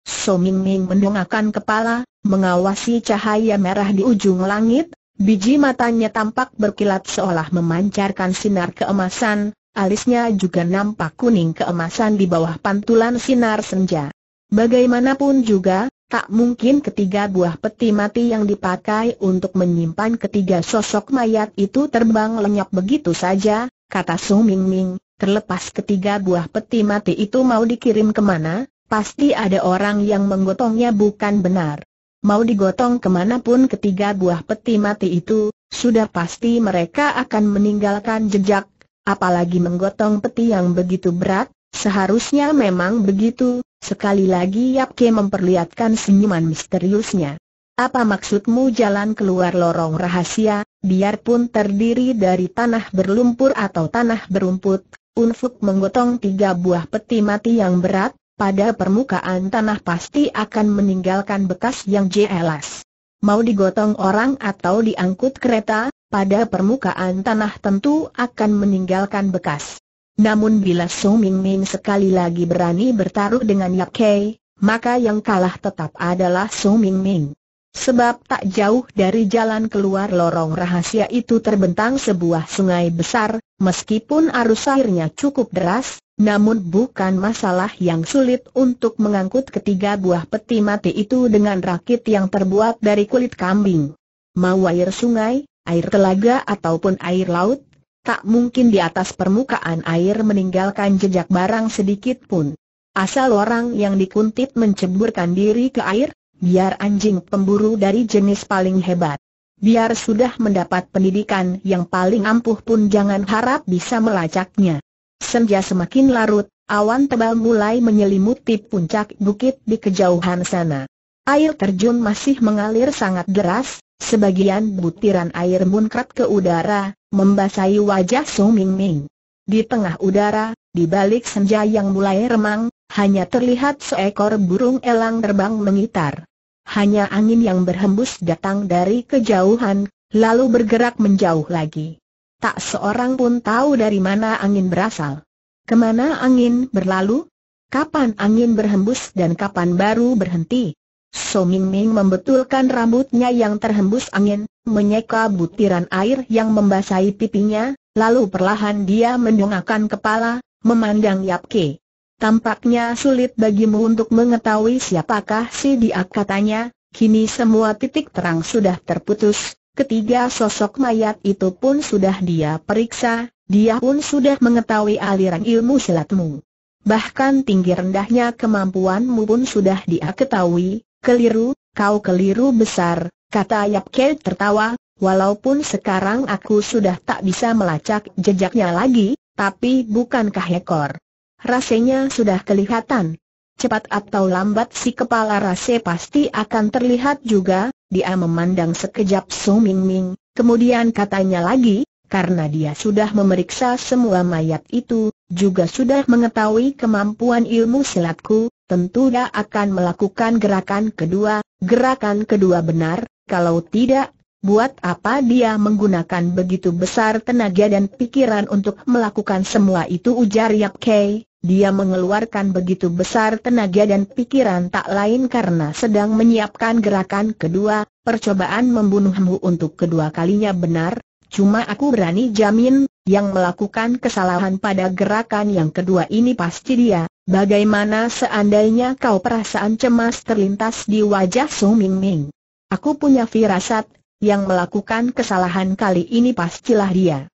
So Ming Ming mendongakkan kepala, mengawasi cahaya merah di ujung langit, biji matanya tampak berkilat seolah memancarkan sinar keemasan, alisnya juga nampak kuning keemasan di bawah pantulan sinar senja. Bagaimanapun juga, tak mungkin ketiga buah peti mati yang dipakai untuk menyimpan ketiga sosok mayat itu terbang lenyap begitu saja, kata Sung Ming Ming, terlepas ketiga buah peti mati itu mau dikirim kemana, pasti ada orang yang menggotongnya bukan benar. Mau digotong kemanapun ketiga buah peti mati itu, sudah pasti mereka akan meninggalkan jejak, apalagi menggotong peti yang begitu berat, Seharusnya memang begitu, sekali lagi Yap Ke memperlihatkan senyuman misteriusnya. Apa maksudmu jalan keluar lorong rahasia, biarpun terdiri dari tanah berlumpur atau tanah berumput, Unfuk menggotong tiga buah peti mati yang berat, pada permukaan tanah pasti akan meninggalkan bekas yang jelas. Mau digotong orang atau diangkut kereta, pada permukaan tanah tentu akan meninggalkan bekas. Namun bila So Ming Ming sekali lagi berani bertaruh dengan Yap Kei, maka yang kalah tetap adalah So Ming Ming. Sebab tak jauh dari jalan keluar lorong rahasia itu terbentang sebuah sungai besar, meskipun arus airnya cukup deras, namun bukan masalah yang sulit untuk mengangkut ketiga buah peti mati itu dengan rakit yang terbuat dari kulit kambing. Mau air sungai, air telaga ataupun air laut, tak mungkin di atas permukaan air meninggalkan jejak barang sedikit pun. Asal orang yang dikuntit menceburkan diri ke air, biar anjing pemburu dari jenis paling hebat. Biar sudah mendapat pendidikan yang paling ampuh pun jangan harap bisa melacaknya. Senja semakin larut, awan tebal mulai menyelimuti puncak bukit di kejauhan sana. Air terjun masih mengalir sangat deras, Sebagian butiran air muncrat ke udara, membasahi wajah Song Ming Ming. Di tengah udara, di balik senja yang mulai remang, hanya terlihat seekor burung elang terbang mengitar. Hanya angin yang berhembus datang dari kejauhan, lalu bergerak menjauh lagi. Tak seorang pun tahu dari mana angin berasal. Kemana angin berlalu? Kapan angin berhembus dan kapan baru berhenti? So Ming Ming membetulkan rambutnya yang terhembus angin, menyeka butiran air yang membasahi pipinya, lalu perlahan dia mendongakkan kepala, memandang Yap Ke. Tampaknya sulit bagimu untuk mengetahui siapakah si dia katanya, kini semua titik terang sudah terputus, ketiga sosok mayat itu pun sudah dia periksa, dia pun sudah mengetahui aliran ilmu silatmu. Bahkan tinggi rendahnya kemampuanmu pun sudah dia ketahui, Keliru, kau keliru besar, kata Yap Ke tertawa, walaupun sekarang aku sudah tak bisa melacak jejaknya lagi, tapi bukankah ekor? Rasanya sudah kelihatan. Cepat atau lambat si kepala rase pasti akan terlihat juga, dia memandang sekejap Su Ming Ming, kemudian katanya lagi, karena dia sudah memeriksa semua mayat itu, juga sudah mengetahui kemampuan ilmu silatku, tentu dia akan melakukan gerakan kedua, gerakan kedua benar, kalau tidak, buat apa dia menggunakan begitu besar tenaga dan pikiran untuk melakukan semua itu ujar Yap Kei, dia mengeluarkan begitu besar tenaga dan pikiran tak lain karena sedang menyiapkan gerakan kedua, percobaan membunuhmu untuk kedua kalinya benar, Cuma aku berani jamin, yang melakukan kesalahan pada gerakan yang kedua ini pasti dia. Bagaimana seandainya kau perasaan cemas terlintas di wajah Su Ming Ming? Aku punya firasat, yang melakukan kesalahan kali ini pastilah dia.